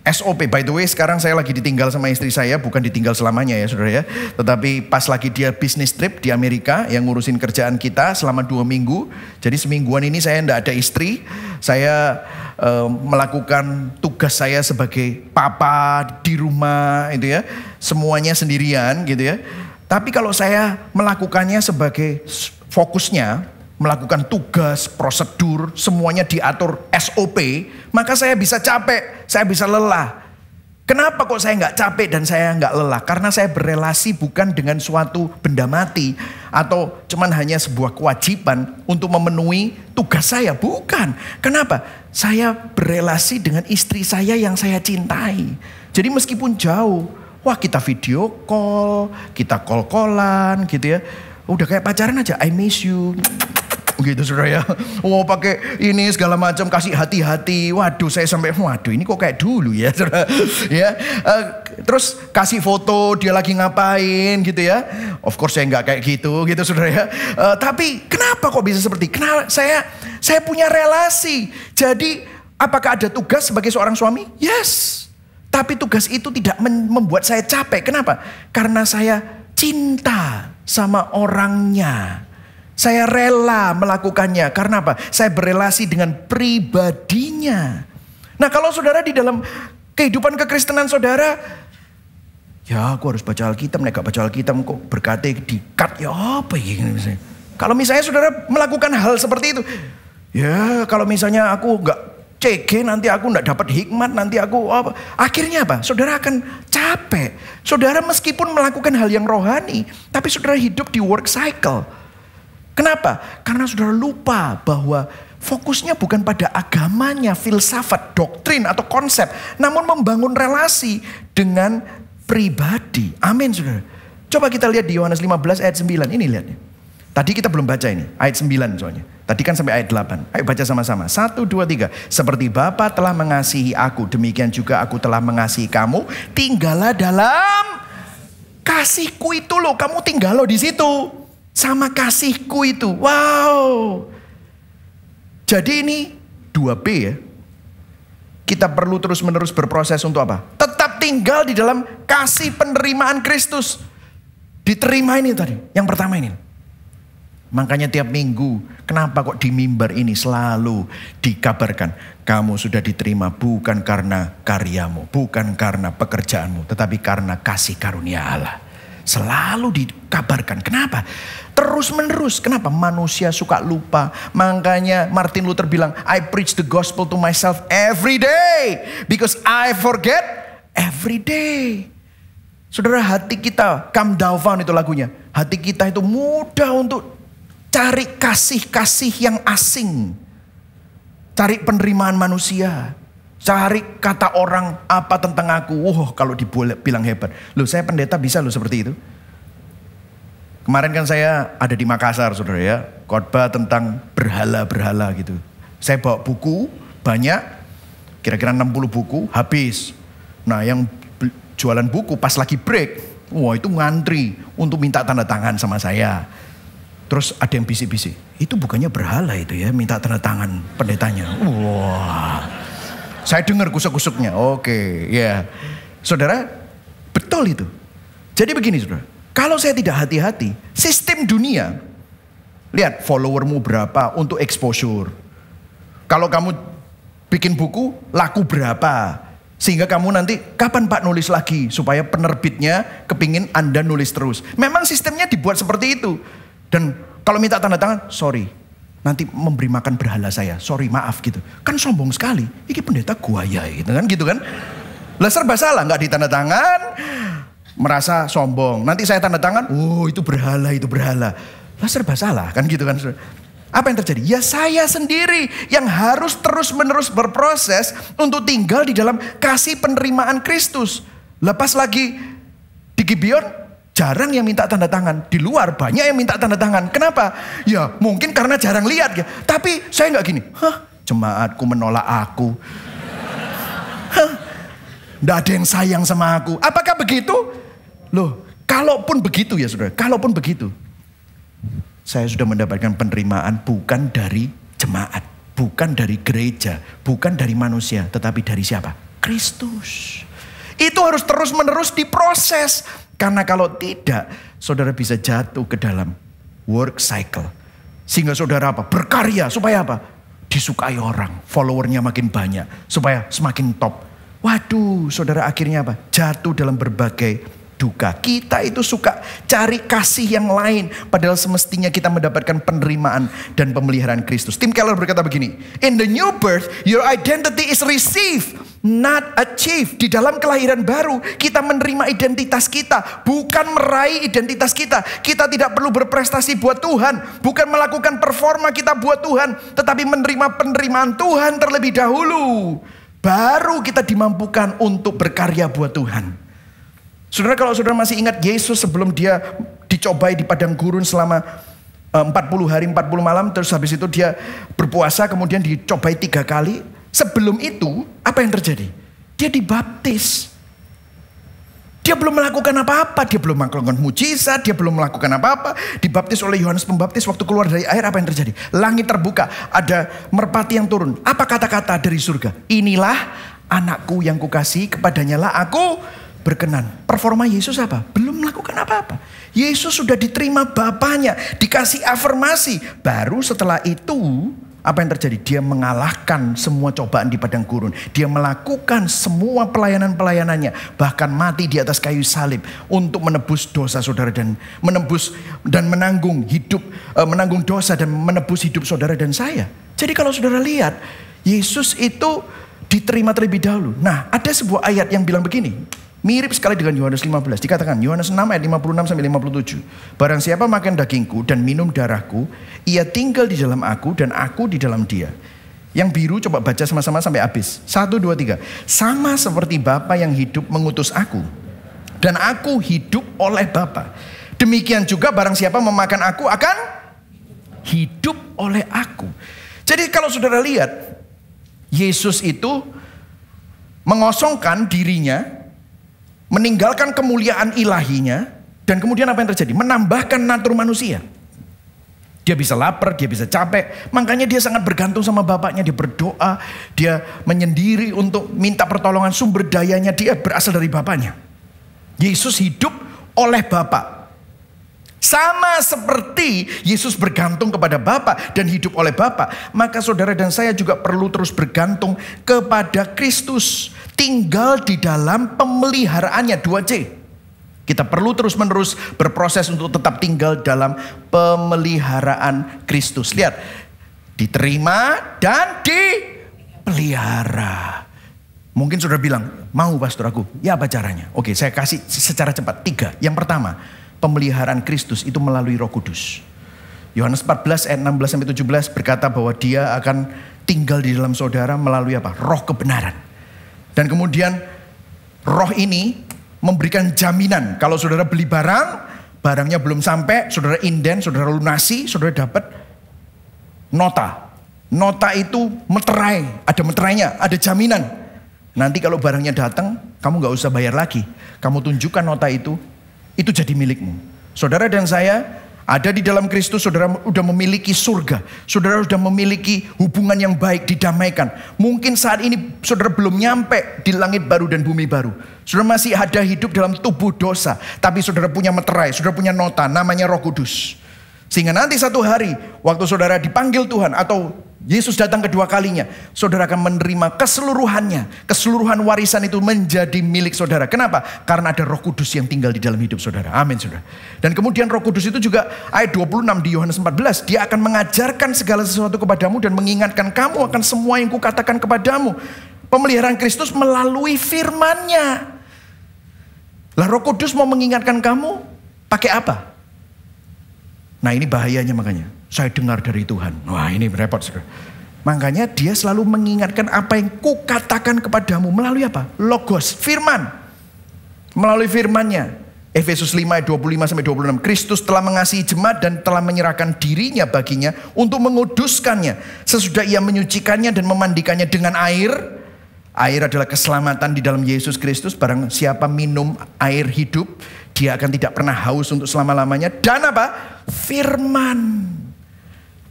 SOP. By the way, sekarang saya lagi ditinggal sama istri saya, bukan ditinggal selamanya ya saudara ya. Tetapi pas lagi dia bisnis trip di Amerika yang ngurusin kerjaan kita selama dua minggu. Jadi semingguan ini saya tidak ada istri. Saya eh, melakukan tugas saya sebagai papa di rumah itu ya. Semuanya sendirian gitu ya. Tapi kalau saya melakukannya sebagai fokusnya melakukan tugas, prosedur, semuanya diatur SOP, maka saya bisa capek, saya bisa lelah. Kenapa kok saya nggak capek dan saya nggak lelah? Karena saya berelasi bukan dengan suatu benda mati atau cuman hanya sebuah kewajiban untuk memenuhi tugas saya. Bukan. Kenapa? Saya berelasi dengan istri saya yang saya cintai. Jadi meskipun jauh, wah kita video call, kita call-callan gitu ya Udah kayak pacaran aja, I miss you. Gitu saudara ya. oh pakai ini segala macam kasih hati-hati. Waduh saya sampai waduh ini kok kayak dulu ya saudara. ya uh, terus kasih foto dia lagi ngapain gitu ya. Of course saya nggak kayak gitu gitu saudara ya. Uh, tapi kenapa kok bisa seperti? Kenapa saya saya punya relasi. Jadi apakah ada tugas sebagai seorang suami? Yes. Tapi tugas itu tidak membuat saya capek. Kenapa? Karena saya cinta sama orangnya. Saya rela melakukannya. Karena apa? Saya berelasi dengan pribadinya. Nah kalau saudara di dalam kehidupan kekristenan saudara, ya aku harus baca Alkitab, nek gak baca Alkitab kok berkati dikat, ya apa ya misalnya. Kalau misalnya saudara melakukan hal seperti itu, ya kalau misalnya aku nggak CG nanti aku tidak dapat hikmat nanti aku apa akhirnya apa saudara akan capek saudara meskipun melakukan hal yang rohani tapi saudara hidup di work cycle kenapa karena saudara lupa bahwa fokusnya bukan pada agamanya filsafat doktrin atau konsep namun membangun relasi dengan pribadi amin saudara coba kita lihat di Yohanes 15 ayat 9 ini lihatnya Tadi kita belum baca ini, ayat 9 soalnya. Tadi kan sampai ayat 8. Ayo baca sama-sama. 1, 2, 3. Seperti Bapa telah mengasihi aku, demikian juga aku telah mengasihi kamu. Tinggallah dalam kasihku itu loh. Kamu tinggal loh di situ. Sama kasihku itu. Wow. Jadi ini 2B ya. Kita perlu terus-menerus berproses untuk apa? Tetap tinggal di dalam kasih penerimaan Kristus. Diterima ini tadi. Yang pertama ini. Makanya tiap minggu, kenapa kok di mimbar ini selalu dikabarkan kamu sudah diterima bukan karena karyamu, bukan karena pekerjaanmu, tetapi karena kasih karunia Allah. Selalu dikabarkan. Kenapa? Terus menerus. Kenapa? Manusia suka lupa. Makanya Martin Luther bilang, I preach the gospel to myself every day. Because I forget every day. Saudara hati kita, come down itu lagunya. Hati kita itu mudah untuk Cari kasih-kasih yang asing. Cari penerimaan manusia. Cari kata orang apa tentang aku. Wah wow, kalau bilang hebat. Loh saya pendeta bisa loh seperti itu. Kemarin kan saya ada di Makassar saudara ya. Khotbah tentang berhala-berhala gitu. Saya bawa buku banyak. Kira-kira 60 buku habis. Nah yang jualan buku pas lagi break. Wah itu ngantri untuk minta tanda tangan sama saya. Terus ada yang bisik-bisik. Itu bukannya berhala itu ya, minta tanda tangan pendetanya. Wah. Saya dengar gusuk-gusuknya. Oke, ya. Yeah. Saudara, betul itu. Jadi begini saudara, kalau saya tidak hati-hati, sistem dunia, lihat followermu berapa untuk exposure. Kalau kamu bikin buku, laku berapa. Sehingga kamu nanti, kapan Pak nulis lagi? Supaya penerbitnya kepingin Anda nulis terus. Memang sistemnya dibuat seperti itu. Dan kalau minta tanda tangan, sorry. Nanti memberi makan berhala saya. Sorry, maaf gitu. Kan sombong sekali. Ini pendeta guaya gitu kan gitu kan. Laser serba salah nggak ditanda tangan merasa sombong. Nanti saya tanda tangan, "Oh, itu berhala, itu berhala." Laser serba salah kan gitu kan. Apa yang terjadi? Ya saya sendiri yang harus terus-menerus berproses untuk tinggal di dalam kasih penerimaan Kristus. Lepas lagi di Gibeon, Jarang yang minta tanda tangan. Di luar banyak yang minta tanda tangan. Kenapa? Ya mungkin karena jarang lihat. Ya. Tapi saya nggak gini. Hah, jemaatku menolak aku. Hah, ada yang sayang sama aku. Apakah begitu? Loh, kalaupun begitu ya saudara. Kalaupun begitu. Saya sudah mendapatkan penerimaan bukan dari jemaat. Bukan dari gereja. Bukan dari manusia. Tetapi dari siapa? Kristus. Itu harus terus menerus diproses. Karena kalau tidak, saudara bisa jatuh ke dalam work cycle. Sehingga saudara apa? Berkarya supaya apa? Disukai orang, followernya makin banyak, supaya semakin top. Waduh, saudara akhirnya apa? Jatuh dalam berbagai duka. Kita itu suka cari kasih yang lain. Padahal semestinya kita mendapatkan penerimaan dan pemeliharaan Kristus. Tim Keller berkata begini. In the new birth, your identity is received not achieve. Di dalam kelahiran baru, kita menerima identitas kita, bukan meraih identitas kita. Kita tidak perlu berprestasi buat Tuhan, bukan melakukan performa kita buat Tuhan, tetapi menerima penerimaan Tuhan terlebih dahulu. Baru kita dimampukan untuk berkarya buat Tuhan. Saudara kalau saudara masih ingat Yesus sebelum dia dicobai di padang gurun selama 40 eh, hari 40 malam terus habis itu dia berpuasa kemudian dicobai tiga kali. Sebelum itu apa yang terjadi? Dia dibaptis. Dia belum melakukan apa-apa, dia belum melakukan mujizat, dia belum melakukan apa-apa. Dibaptis oleh Yohanes Pembaptis waktu keluar dari air apa yang terjadi? Langit terbuka, ada merpati yang turun. Apa kata-kata dari surga? Inilah anakku yang kukasih, kepadanya lah aku berkenan. Performa Yesus apa? Belum melakukan apa-apa. Yesus sudah diterima Bapaknya, dikasih afirmasi. Baru setelah itu apa yang terjadi? Dia mengalahkan semua cobaan di padang gurun. Dia melakukan semua pelayanan-pelayanannya. Bahkan mati di atas kayu salib. Untuk menebus dosa saudara dan menebus dan menanggung hidup. Eh, menanggung dosa dan menebus hidup saudara dan saya. Jadi kalau saudara lihat. Yesus itu diterima terlebih dahulu. Nah ada sebuah ayat yang bilang begini. Mirip sekali dengan Yohanes 15. Dikatakan Yohanes 6 ayat 56 sampai 57. Barang siapa makan dagingku dan minum darahku, ia tinggal di dalam aku dan aku di dalam dia. Yang biru coba baca sama-sama sampai habis. Satu, dua, tiga. Sama seperti Bapa yang hidup mengutus aku. Dan aku hidup oleh Bapa. Demikian juga barang siapa memakan aku akan hidup oleh aku. Jadi kalau saudara lihat, Yesus itu mengosongkan dirinya meninggalkan kemuliaan ilahinya, dan kemudian apa yang terjadi? Menambahkan natur manusia. Dia bisa lapar, dia bisa capek. Makanya dia sangat bergantung sama bapaknya. Dia berdoa, dia menyendiri untuk minta pertolongan. Sumber dayanya dia berasal dari bapaknya. Yesus hidup oleh bapak. Sama seperti Yesus bergantung kepada Bapa dan hidup oleh Bapa, maka saudara dan saya juga perlu terus bergantung kepada Kristus tinggal di dalam pemeliharaannya 2C. Kita perlu terus-menerus berproses untuk tetap tinggal dalam pemeliharaan Kristus. Lihat, diterima dan dipelihara. Mungkin sudah bilang, mau pastor aku. Ya apa caranya? Oke, saya kasih secara cepat. Tiga. Yang pertama, pemeliharaan Kristus itu melalui roh kudus. Yohanes 14 ayat 16 sampai 17 berkata bahwa dia akan tinggal di dalam saudara melalui apa? Roh kebenaran. Dan kemudian roh ini memberikan jaminan. Kalau saudara beli barang, barangnya belum sampai, saudara inden, saudara lunasi, saudara dapat nota. Nota itu meterai, ada meterainya, ada jaminan. Nanti kalau barangnya datang, kamu nggak usah bayar lagi. Kamu tunjukkan nota itu, itu jadi milikmu. Saudara dan saya ada di dalam Kristus saudara sudah memiliki surga. Saudara sudah memiliki hubungan yang baik didamaikan. Mungkin saat ini saudara belum nyampe di langit baru dan bumi baru. Saudara masih ada hidup dalam tubuh dosa. Tapi saudara punya meterai, saudara punya nota namanya roh kudus. Sehingga nanti satu hari waktu saudara dipanggil Tuhan atau Yesus datang kedua kalinya, saudara akan menerima keseluruhannya. Keseluruhan warisan itu menjadi milik saudara. Kenapa? Karena ada Roh Kudus yang tinggal di dalam hidup saudara. Amin, saudara. Dan kemudian Roh Kudus itu juga ayat 26 di Yohanes 14, dia akan mengajarkan segala sesuatu kepadamu dan mengingatkan kamu akan semua yang kukatakan kepadamu. Pemeliharaan Kristus melalui firman-Nya. Lah Roh Kudus mau mengingatkan kamu pakai apa? Nah ini bahayanya makanya. Saya dengar dari Tuhan. Wah ini repot. sekali Makanya dia selalu mengingatkan apa yang kukatakan kepadamu. Melalui apa? Logos, firman. Melalui firmannya. Efesus 5 ayat 25 26. Kristus telah mengasihi jemaat dan telah menyerahkan dirinya baginya untuk menguduskannya. Sesudah ia menyucikannya dan memandikannya dengan air Air adalah keselamatan di dalam Yesus Kristus. Barang siapa minum air hidup, dia akan tidak pernah haus untuk selama-lamanya. Dan apa? Firman.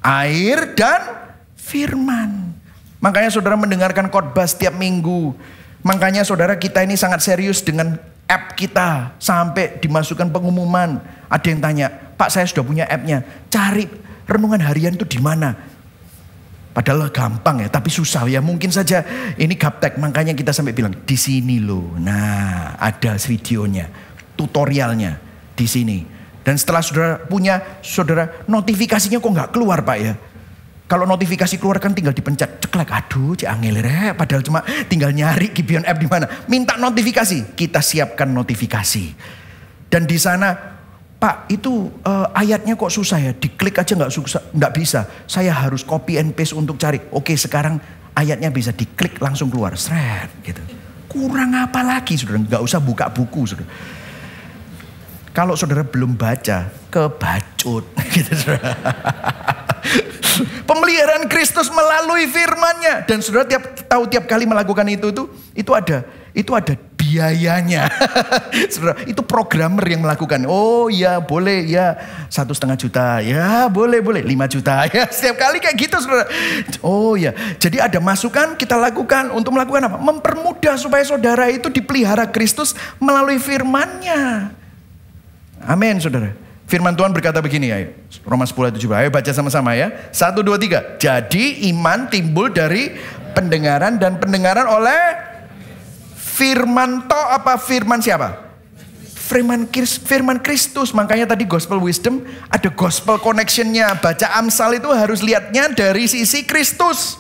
Air dan firman. Makanya saudara mendengarkan khotbah setiap minggu. Makanya saudara kita ini sangat serius dengan app kita. Sampai dimasukkan pengumuman. Ada yang tanya, Pak saya sudah punya appnya. Cari renungan harian itu di mana? Padahal gampang ya, tapi susah ya. Mungkin saja ini gaptek, makanya kita sampai bilang di sini loh. Nah, ada videonya, tutorialnya di sini. Dan setelah saudara punya, saudara notifikasinya kok nggak keluar pak ya? Kalau notifikasi keluar kan tinggal dipencet ceklek. Aduh, ciangil ya. Padahal cuma tinggal nyari Gibion app di mana. Minta notifikasi, kita siapkan notifikasi. Dan di sana Pak itu uh, ayatnya kok susah ya, diklik aja nggak susah, nggak bisa. Saya harus copy and paste untuk cari. Oke sekarang ayatnya bisa diklik langsung keluar, seret gitu. Kurang apa lagi saudara, nggak usah buka buku saudara. Kalau saudara belum baca, kebacut gitu saudara. Pemeliharaan Kristus melalui firmannya. Dan saudara tiap tahu tiap kali melakukan itu, itu, itu ada itu ada biayanya. itu programmer yang melakukan. Oh ya boleh ya satu setengah juta ya boleh boleh lima juta ya setiap kali kayak gitu saudara. Oh ya jadi ada masukan kita lakukan untuk melakukan apa? Mempermudah supaya saudara itu dipelihara Kristus melalui Firman-nya, Amin saudara. Firman Tuhan berkata begini ya, Roma 10 ayat 7, Ayo baca sama-sama ya. 1 2 3. Jadi iman timbul dari pendengaran dan pendengaran oleh Firman to apa firman siapa? Firman, firman Kristus. Makanya tadi gospel wisdom ada gospel connectionnya. Baca Amsal itu harus lihatnya dari sisi Kristus.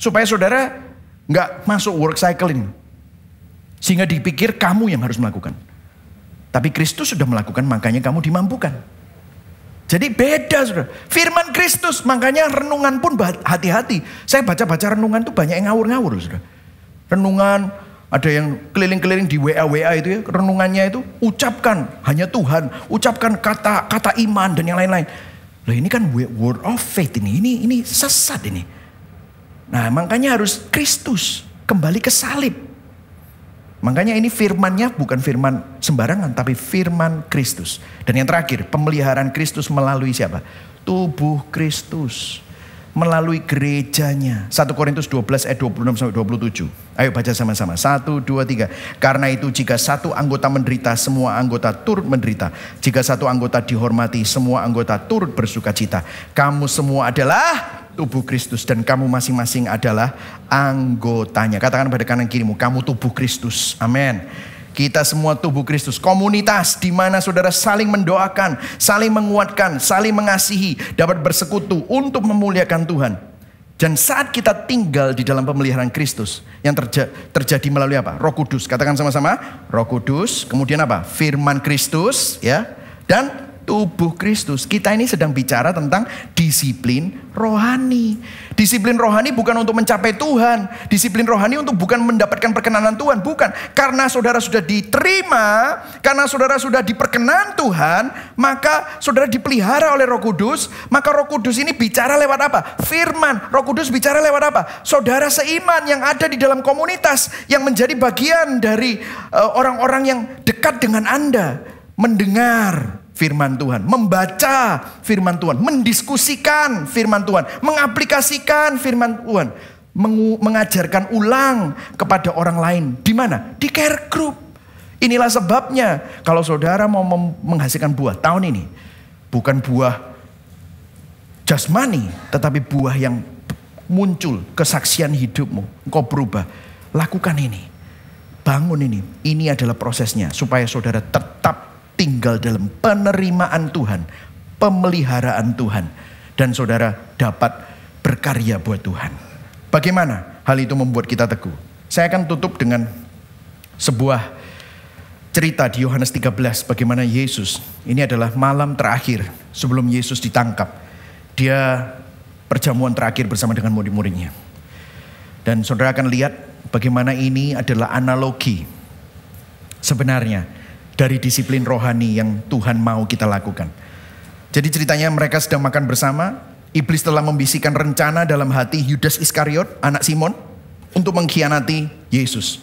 Supaya saudara nggak masuk work cycle ini. Sehingga dipikir kamu yang harus melakukan. Tapi Kristus sudah melakukan makanya kamu dimampukan. Jadi beda sudah Firman Kristus makanya renungan pun hati-hati. Saya baca-baca renungan tuh banyak yang ngawur-ngawur sudah Renungan ada yang keliling-keliling di WA-WA itu ya, renungannya itu ucapkan hanya Tuhan, ucapkan kata kata iman dan yang lain-lain. Loh ini kan word of faith ini, ini ini sesat ini. Nah makanya harus Kristus kembali ke salib. Makanya ini firmannya bukan firman sembarangan tapi firman Kristus. Dan yang terakhir pemeliharaan Kristus melalui siapa? Tubuh Kristus melalui gerejanya. 1 Korintus 12 ayat 26 sampai 27. Ayo baca sama-sama. 1 2 3. Karena itu jika satu anggota menderita, semua anggota turut menderita. Jika satu anggota dihormati, semua anggota turut bersukacita. Kamu semua adalah tubuh Kristus dan kamu masing-masing adalah anggotanya. Katakan pada kanan kirimu, kamu tubuh Kristus. Amin. Kita semua tubuh Kristus, komunitas di mana saudara saling mendoakan, saling menguatkan, saling mengasihi, dapat bersekutu untuk memuliakan Tuhan. Dan saat kita tinggal di dalam pemeliharaan Kristus yang terja terjadi melalui apa? Roh Kudus. Katakan sama-sama, Roh Kudus, kemudian apa? Firman Kristus, ya. Dan tubuh Kristus. Kita ini sedang bicara tentang disiplin rohani. Disiplin rohani bukan untuk mencapai Tuhan. Disiplin rohani untuk bukan mendapatkan perkenanan Tuhan. Bukan. Karena saudara sudah diterima, karena saudara sudah diperkenan Tuhan, maka saudara dipelihara oleh roh kudus. Maka roh kudus ini bicara lewat apa? Firman. Roh kudus bicara lewat apa? Saudara seiman yang ada di dalam komunitas. Yang menjadi bagian dari eh, orang-orang uh, yang dekat dengan Anda. Mendengar firman Tuhan, membaca firman Tuhan, mendiskusikan firman Tuhan, mengaplikasikan firman Tuhan, mengajarkan ulang kepada orang lain. Di mana? Di care group. Inilah sebabnya kalau saudara mau menghasilkan buah tahun ini, bukan buah jasmani, tetapi buah yang muncul kesaksian hidupmu. Engkau berubah. Lakukan ini. Bangun ini. Ini adalah prosesnya supaya saudara tetap tinggal dalam penerimaan Tuhan, pemeliharaan Tuhan. Dan saudara dapat berkarya buat Tuhan. Bagaimana hal itu membuat kita teguh? Saya akan tutup dengan sebuah cerita di Yohanes 13 bagaimana Yesus, ini adalah malam terakhir sebelum Yesus ditangkap. Dia perjamuan terakhir bersama dengan murid-muridnya. Dan saudara akan lihat bagaimana ini adalah analogi sebenarnya dari disiplin rohani yang Tuhan mau kita lakukan. Jadi ceritanya mereka sedang makan bersama, iblis telah membisikkan rencana dalam hati Yudas Iskariot, anak Simon, untuk mengkhianati Yesus.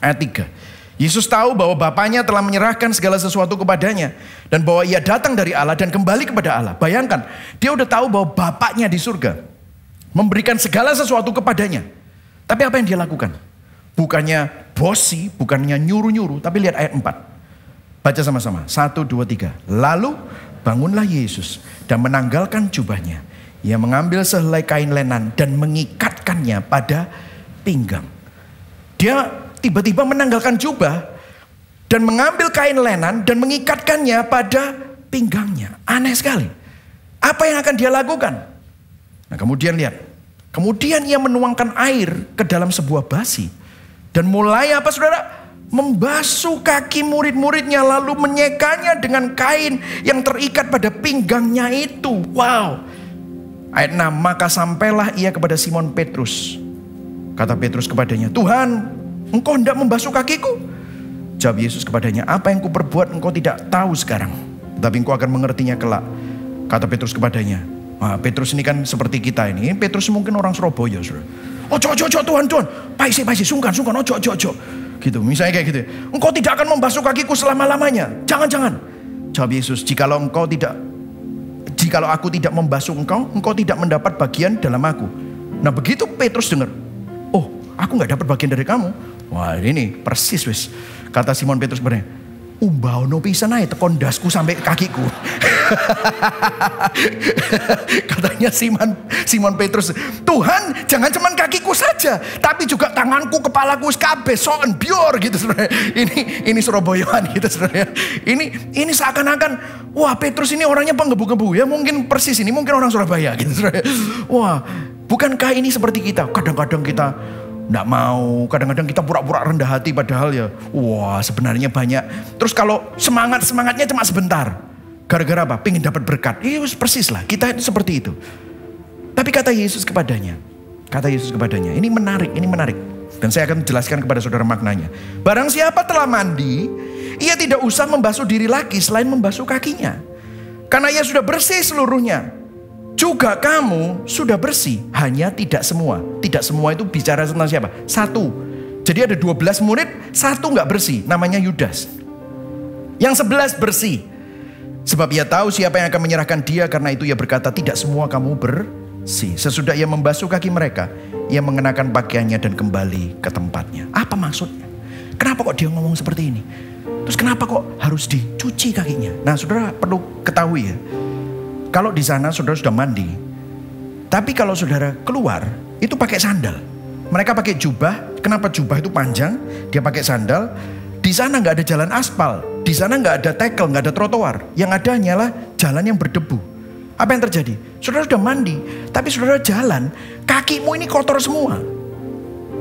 Ayat 3. Yesus tahu bahwa Bapaknya telah menyerahkan segala sesuatu kepadanya. Dan bahwa ia datang dari Allah dan kembali kepada Allah. Bayangkan, dia udah tahu bahwa Bapaknya di surga. Memberikan segala sesuatu kepadanya. Tapi apa yang dia lakukan? Bukannya bosi, bukannya nyuruh-nyuruh. Tapi lihat ayat 4. Baca sama-sama. Satu, dua, tiga. Lalu bangunlah Yesus dan menanggalkan jubahnya. Ia mengambil sehelai kain lenan dan mengikatkannya pada pinggang. Dia tiba-tiba menanggalkan jubah dan mengambil kain lenan dan mengikatkannya pada pinggangnya. Aneh sekali. Apa yang akan dia lakukan? Nah, kemudian lihat. Kemudian ia menuangkan air ke dalam sebuah basi dan mulai apa Saudara? membasuh kaki murid-muridnya lalu menyekanya dengan kain yang terikat pada pinggangnya itu. Wow. Ayat 6, maka sampailah ia kepada Simon Petrus. Kata Petrus kepadanya, Tuhan, engkau hendak membasuh kakiku? Jawab Yesus kepadanya, apa yang kuperbuat engkau tidak tahu sekarang. Tapi engkau akan mengertinya kelak. Kata Petrus kepadanya, Nah, Petrus ini kan seperti kita ini. Petrus mungkin orang Surabaya, Saudara. Ojo, oh, ojo, ojo, Tuhan, Tuhan. Paisi, paisi, sungkan, sungkan, ojo, oh, ojo, ojo. Gitu, misalnya kayak gitu. Engkau tidak akan membasuh kakiku selama-lamanya. Jangan-jangan. Jawab Yesus, jikalau engkau tidak jikalau aku tidak membasuh engkau, engkau tidak mendapat bagian dalam aku. Nah begitu Petrus dengar, oh aku nggak dapat bagian dari kamu. Wah ini persis wis. Kata Simon Petrus sebenarnya, Umbau nopi sana tekon dasku sampai kakiku. Katanya Simon, Simon Petrus, Tuhan jangan cuman kakiku saja, tapi juga tanganku, kepalaku, kabeh, soen, biar gitu sebenarnya. Ini ini Surabayaan gitu sebenarnya. Ini ini seakan-akan, wah Petrus ini orangnya penggebu-gebu ya, mungkin persis ini, mungkin orang Surabaya gitu sebenarnya. Wah, bukankah ini seperti kita? Kadang-kadang kita tidak mau. Kadang-kadang kita pura-pura rendah hati padahal ya, wah sebenarnya banyak. Terus kalau semangat-semangatnya cuma sebentar. Gara-gara apa? Pengen dapat berkat. Iya persis lah, kita itu seperti itu. Tapi kata Yesus kepadanya, kata Yesus kepadanya, ini menarik, ini menarik. Dan saya akan jelaskan kepada saudara maknanya. Barang siapa telah mandi, ia tidak usah membasuh diri lagi selain membasuh kakinya. Karena ia sudah bersih seluruhnya. Juga kamu sudah bersih, hanya tidak semua. Tidak semua itu bicara tentang siapa? Satu. Jadi ada 12 murid, satu nggak bersih, namanya Yudas. Yang sebelas bersih, Sebab ia tahu siapa yang akan menyerahkan dia karena itu ia berkata tidak semua kamu bersih. Sesudah ia membasuh kaki mereka, ia mengenakan pakaiannya dan kembali ke tempatnya. Apa maksudnya? Kenapa kok dia ngomong seperti ini? Terus kenapa kok harus dicuci kakinya? Nah saudara perlu ketahui ya. Kalau di sana saudara sudah mandi. Tapi kalau saudara keluar itu pakai sandal. Mereka pakai jubah. Kenapa jubah itu panjang? Dia pakai sandal. Di sana nggak ada jalan aspal, di sana nggak ada tekel, nggak ada trotoar. Yang ada hanyalah jalan yang berdebu. Apa yang terjadi? Saudara sudah mandi, tapi saudara jalan, kakimu ini kotor semua.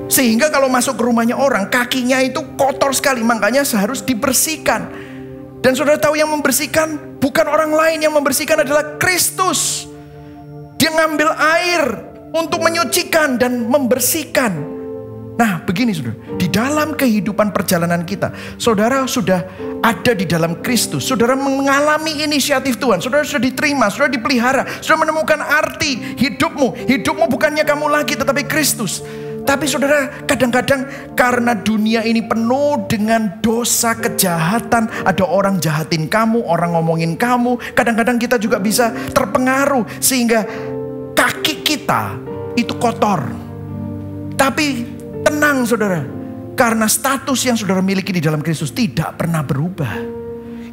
Sehingga kalau masuk ke rumahnya orang, kakinya itu kotor sekali, makanya seharus dibersihkan. Dan saudara tahu yang membersihkan bukan orang lain yang membersihkan adalah Kristus. Dia ngambil air untuk menyucikan dan membersihkan. Nah, begini Saudara, di dalam kehidupan perjalanan kita, Saudara sudah ada di dalam Kristus. Saudara mengalami inisiatif Tuhan, Saudara sudah diterima, Saudara dipelihara, Saudara menemukan arti hidupmu. Hidupmu bukannya kamu lagi tetapi Kristus. Tapi saudara, kadang-kadang karena dunia ini penuh dengan dosa kejahatan, ada orang jahatin kamu, orang ngomongin kamu, kadang-kadang kita juga bisa terpengaruh sehingga kaki kita itu kotor. Tapi Tenang saudara, karena status yang saudara miliki di dalam Kristus tidak pernah berubah.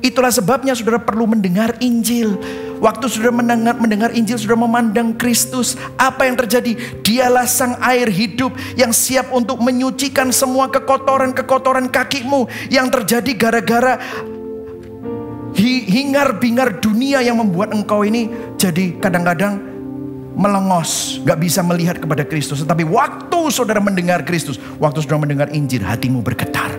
Itulah sebabnya saudara perlu mendengar Injil. Waktu saudara mendengar, mendengar Injil, saudara memandang Kristus. Apa yang terjadi? Dialah sang air hidup yang siap untuk menyucikan semua kekotoran-kekotoran kakimu. Yang terjadi gara-gara hingar-bingar dunia yang membuat engkau ini jadi kadang-kadang melengos, gak bisa melihat kepada Kristus. Tetapi waktu saudara mendengar Kristus, waktu saudara mendengar Injil, hatimu bergetar.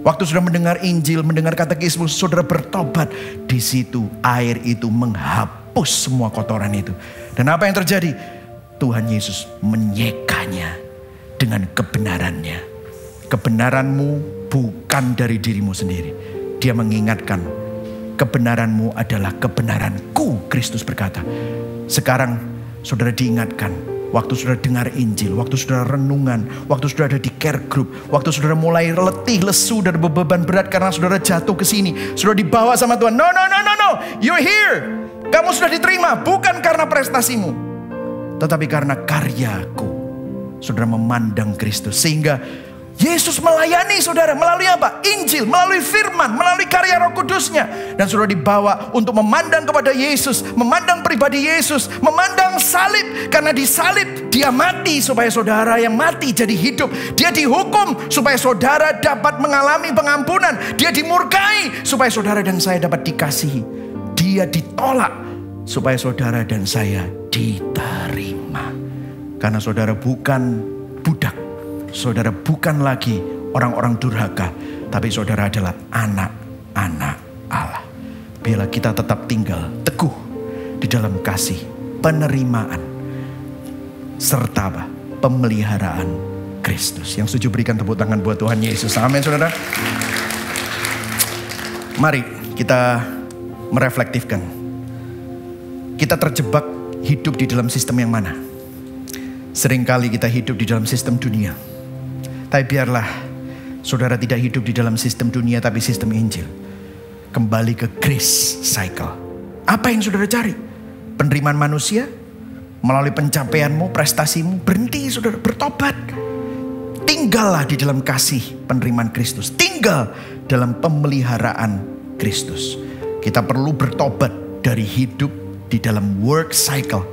Waktu saudara mendengar Injil, mendengar kata Kristus, saudara bertobat. Di situ air itu menghapus semua kotoran itu. Dan apa yang terjadi? Tuhan Yesus menyekanya dengan kebenarannya. Kebenaranmu bukan dari dirimu sendiri. Dia mengingatkan, kebenaranmu adalah kebenaranku, Kristus berkata. Sekarang Saudara diingatkan, waktu saudara dengar Injil, waktu saudara renungan, waktu saudara ada di care group, waktu saudara mulai letih, lesu dan beban berat karena saudara jatuh ke sini, saudara dibawa sama Tuhan. No, no, no, no, no. You're here. Kamu sudah diterima bukan karena prestasimu, tetapi karena karyaku. Saudara memandang Kristus sehingga Yesus melayani saudara melalui apa? Injil, melalui firman, melalui karya roh kudusnya. Dan saudara dibawa untuk memandang kepada Yesus, memandang pribadi Yesus, memandang salib. Karena di salib dia mati supaya saudara yang mati jadi hidup. Dia dihukum supaya saudara dapat mengalami pengampunan. Dia dimurkai supaya saudara dan saya dapat dikasihi. Dia ditolak supaya saudara dan saya diterima. Karena saudara bukan budak saudara bukan lagi orang-orang durhaka, tapi saudara adalah anak-anak Allah. Biarlah kita tetap tinggal teguh di dalam kasih, penerimaan, serta pemeliharaan Kristus. Yang setuju berikan tepuk tangan buat Tuhan Yesus. Amin saudara. Mari kita mereflektifkan. Kita terjebak hidup di dalam sistem yang mana? Seringkali kita hidup di dalam sistem dunia tapi biarlah saudara tidak hidup di dalam sistem dunia tapi sistem Injil. Kembali ke grace cycle. Apa yang saudara cari? Penerimaan manusia? Melalui pencapaianmu, prestasimu, berhenti saudara, bertobat. Tinggallah di dalam kasih penerimaan Kristus. Tinggal dalam pemeliharaan Kristus. Kita perlu bertobat dari hidup di dalam work cycle.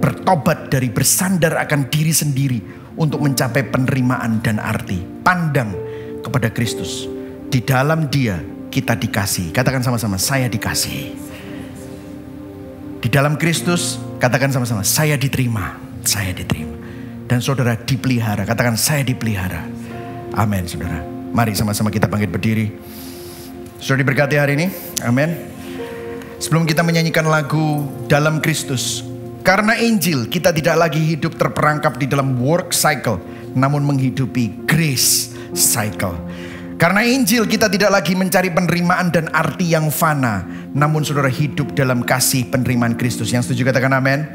Bertobat dari bersandar akan diri sendiri untuk mencapai penerimaan dan arti. Pandang kepada Kristus. Di dalam dia kita dikasih. Katakan sama-sama, saya dikasih. Di dalam Kristus, katakan sama-sama, saya diterima. Saya diterima. Dan saudara dipelihara. Katakan, saya dipelihara. Amin, saudara. Mari sama-sama kita bangkit berdiri. Sudah diberkati hari ini. Amin. Sebelum kita menyanyikan lagu Dalam Kristus, karena Injil, kita tidak lagi hidup terperangkap di dalam work cycle, namun menghidupi grace cycle. Karena Injil, kita tidak lagi mencari penerimaan dan arti yang fana, namun saudara hidup dalam kasih penerimaan Kristus. Yang setuju katakan amin.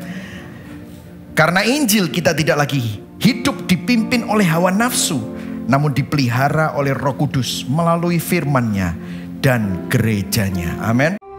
Karena Injil, kita tidak lagi hidup dipimpin oleh hawa nafsu, namun dipelihara oleh Roh Kudus melalui firman-Nya dan gerejanya. Amin.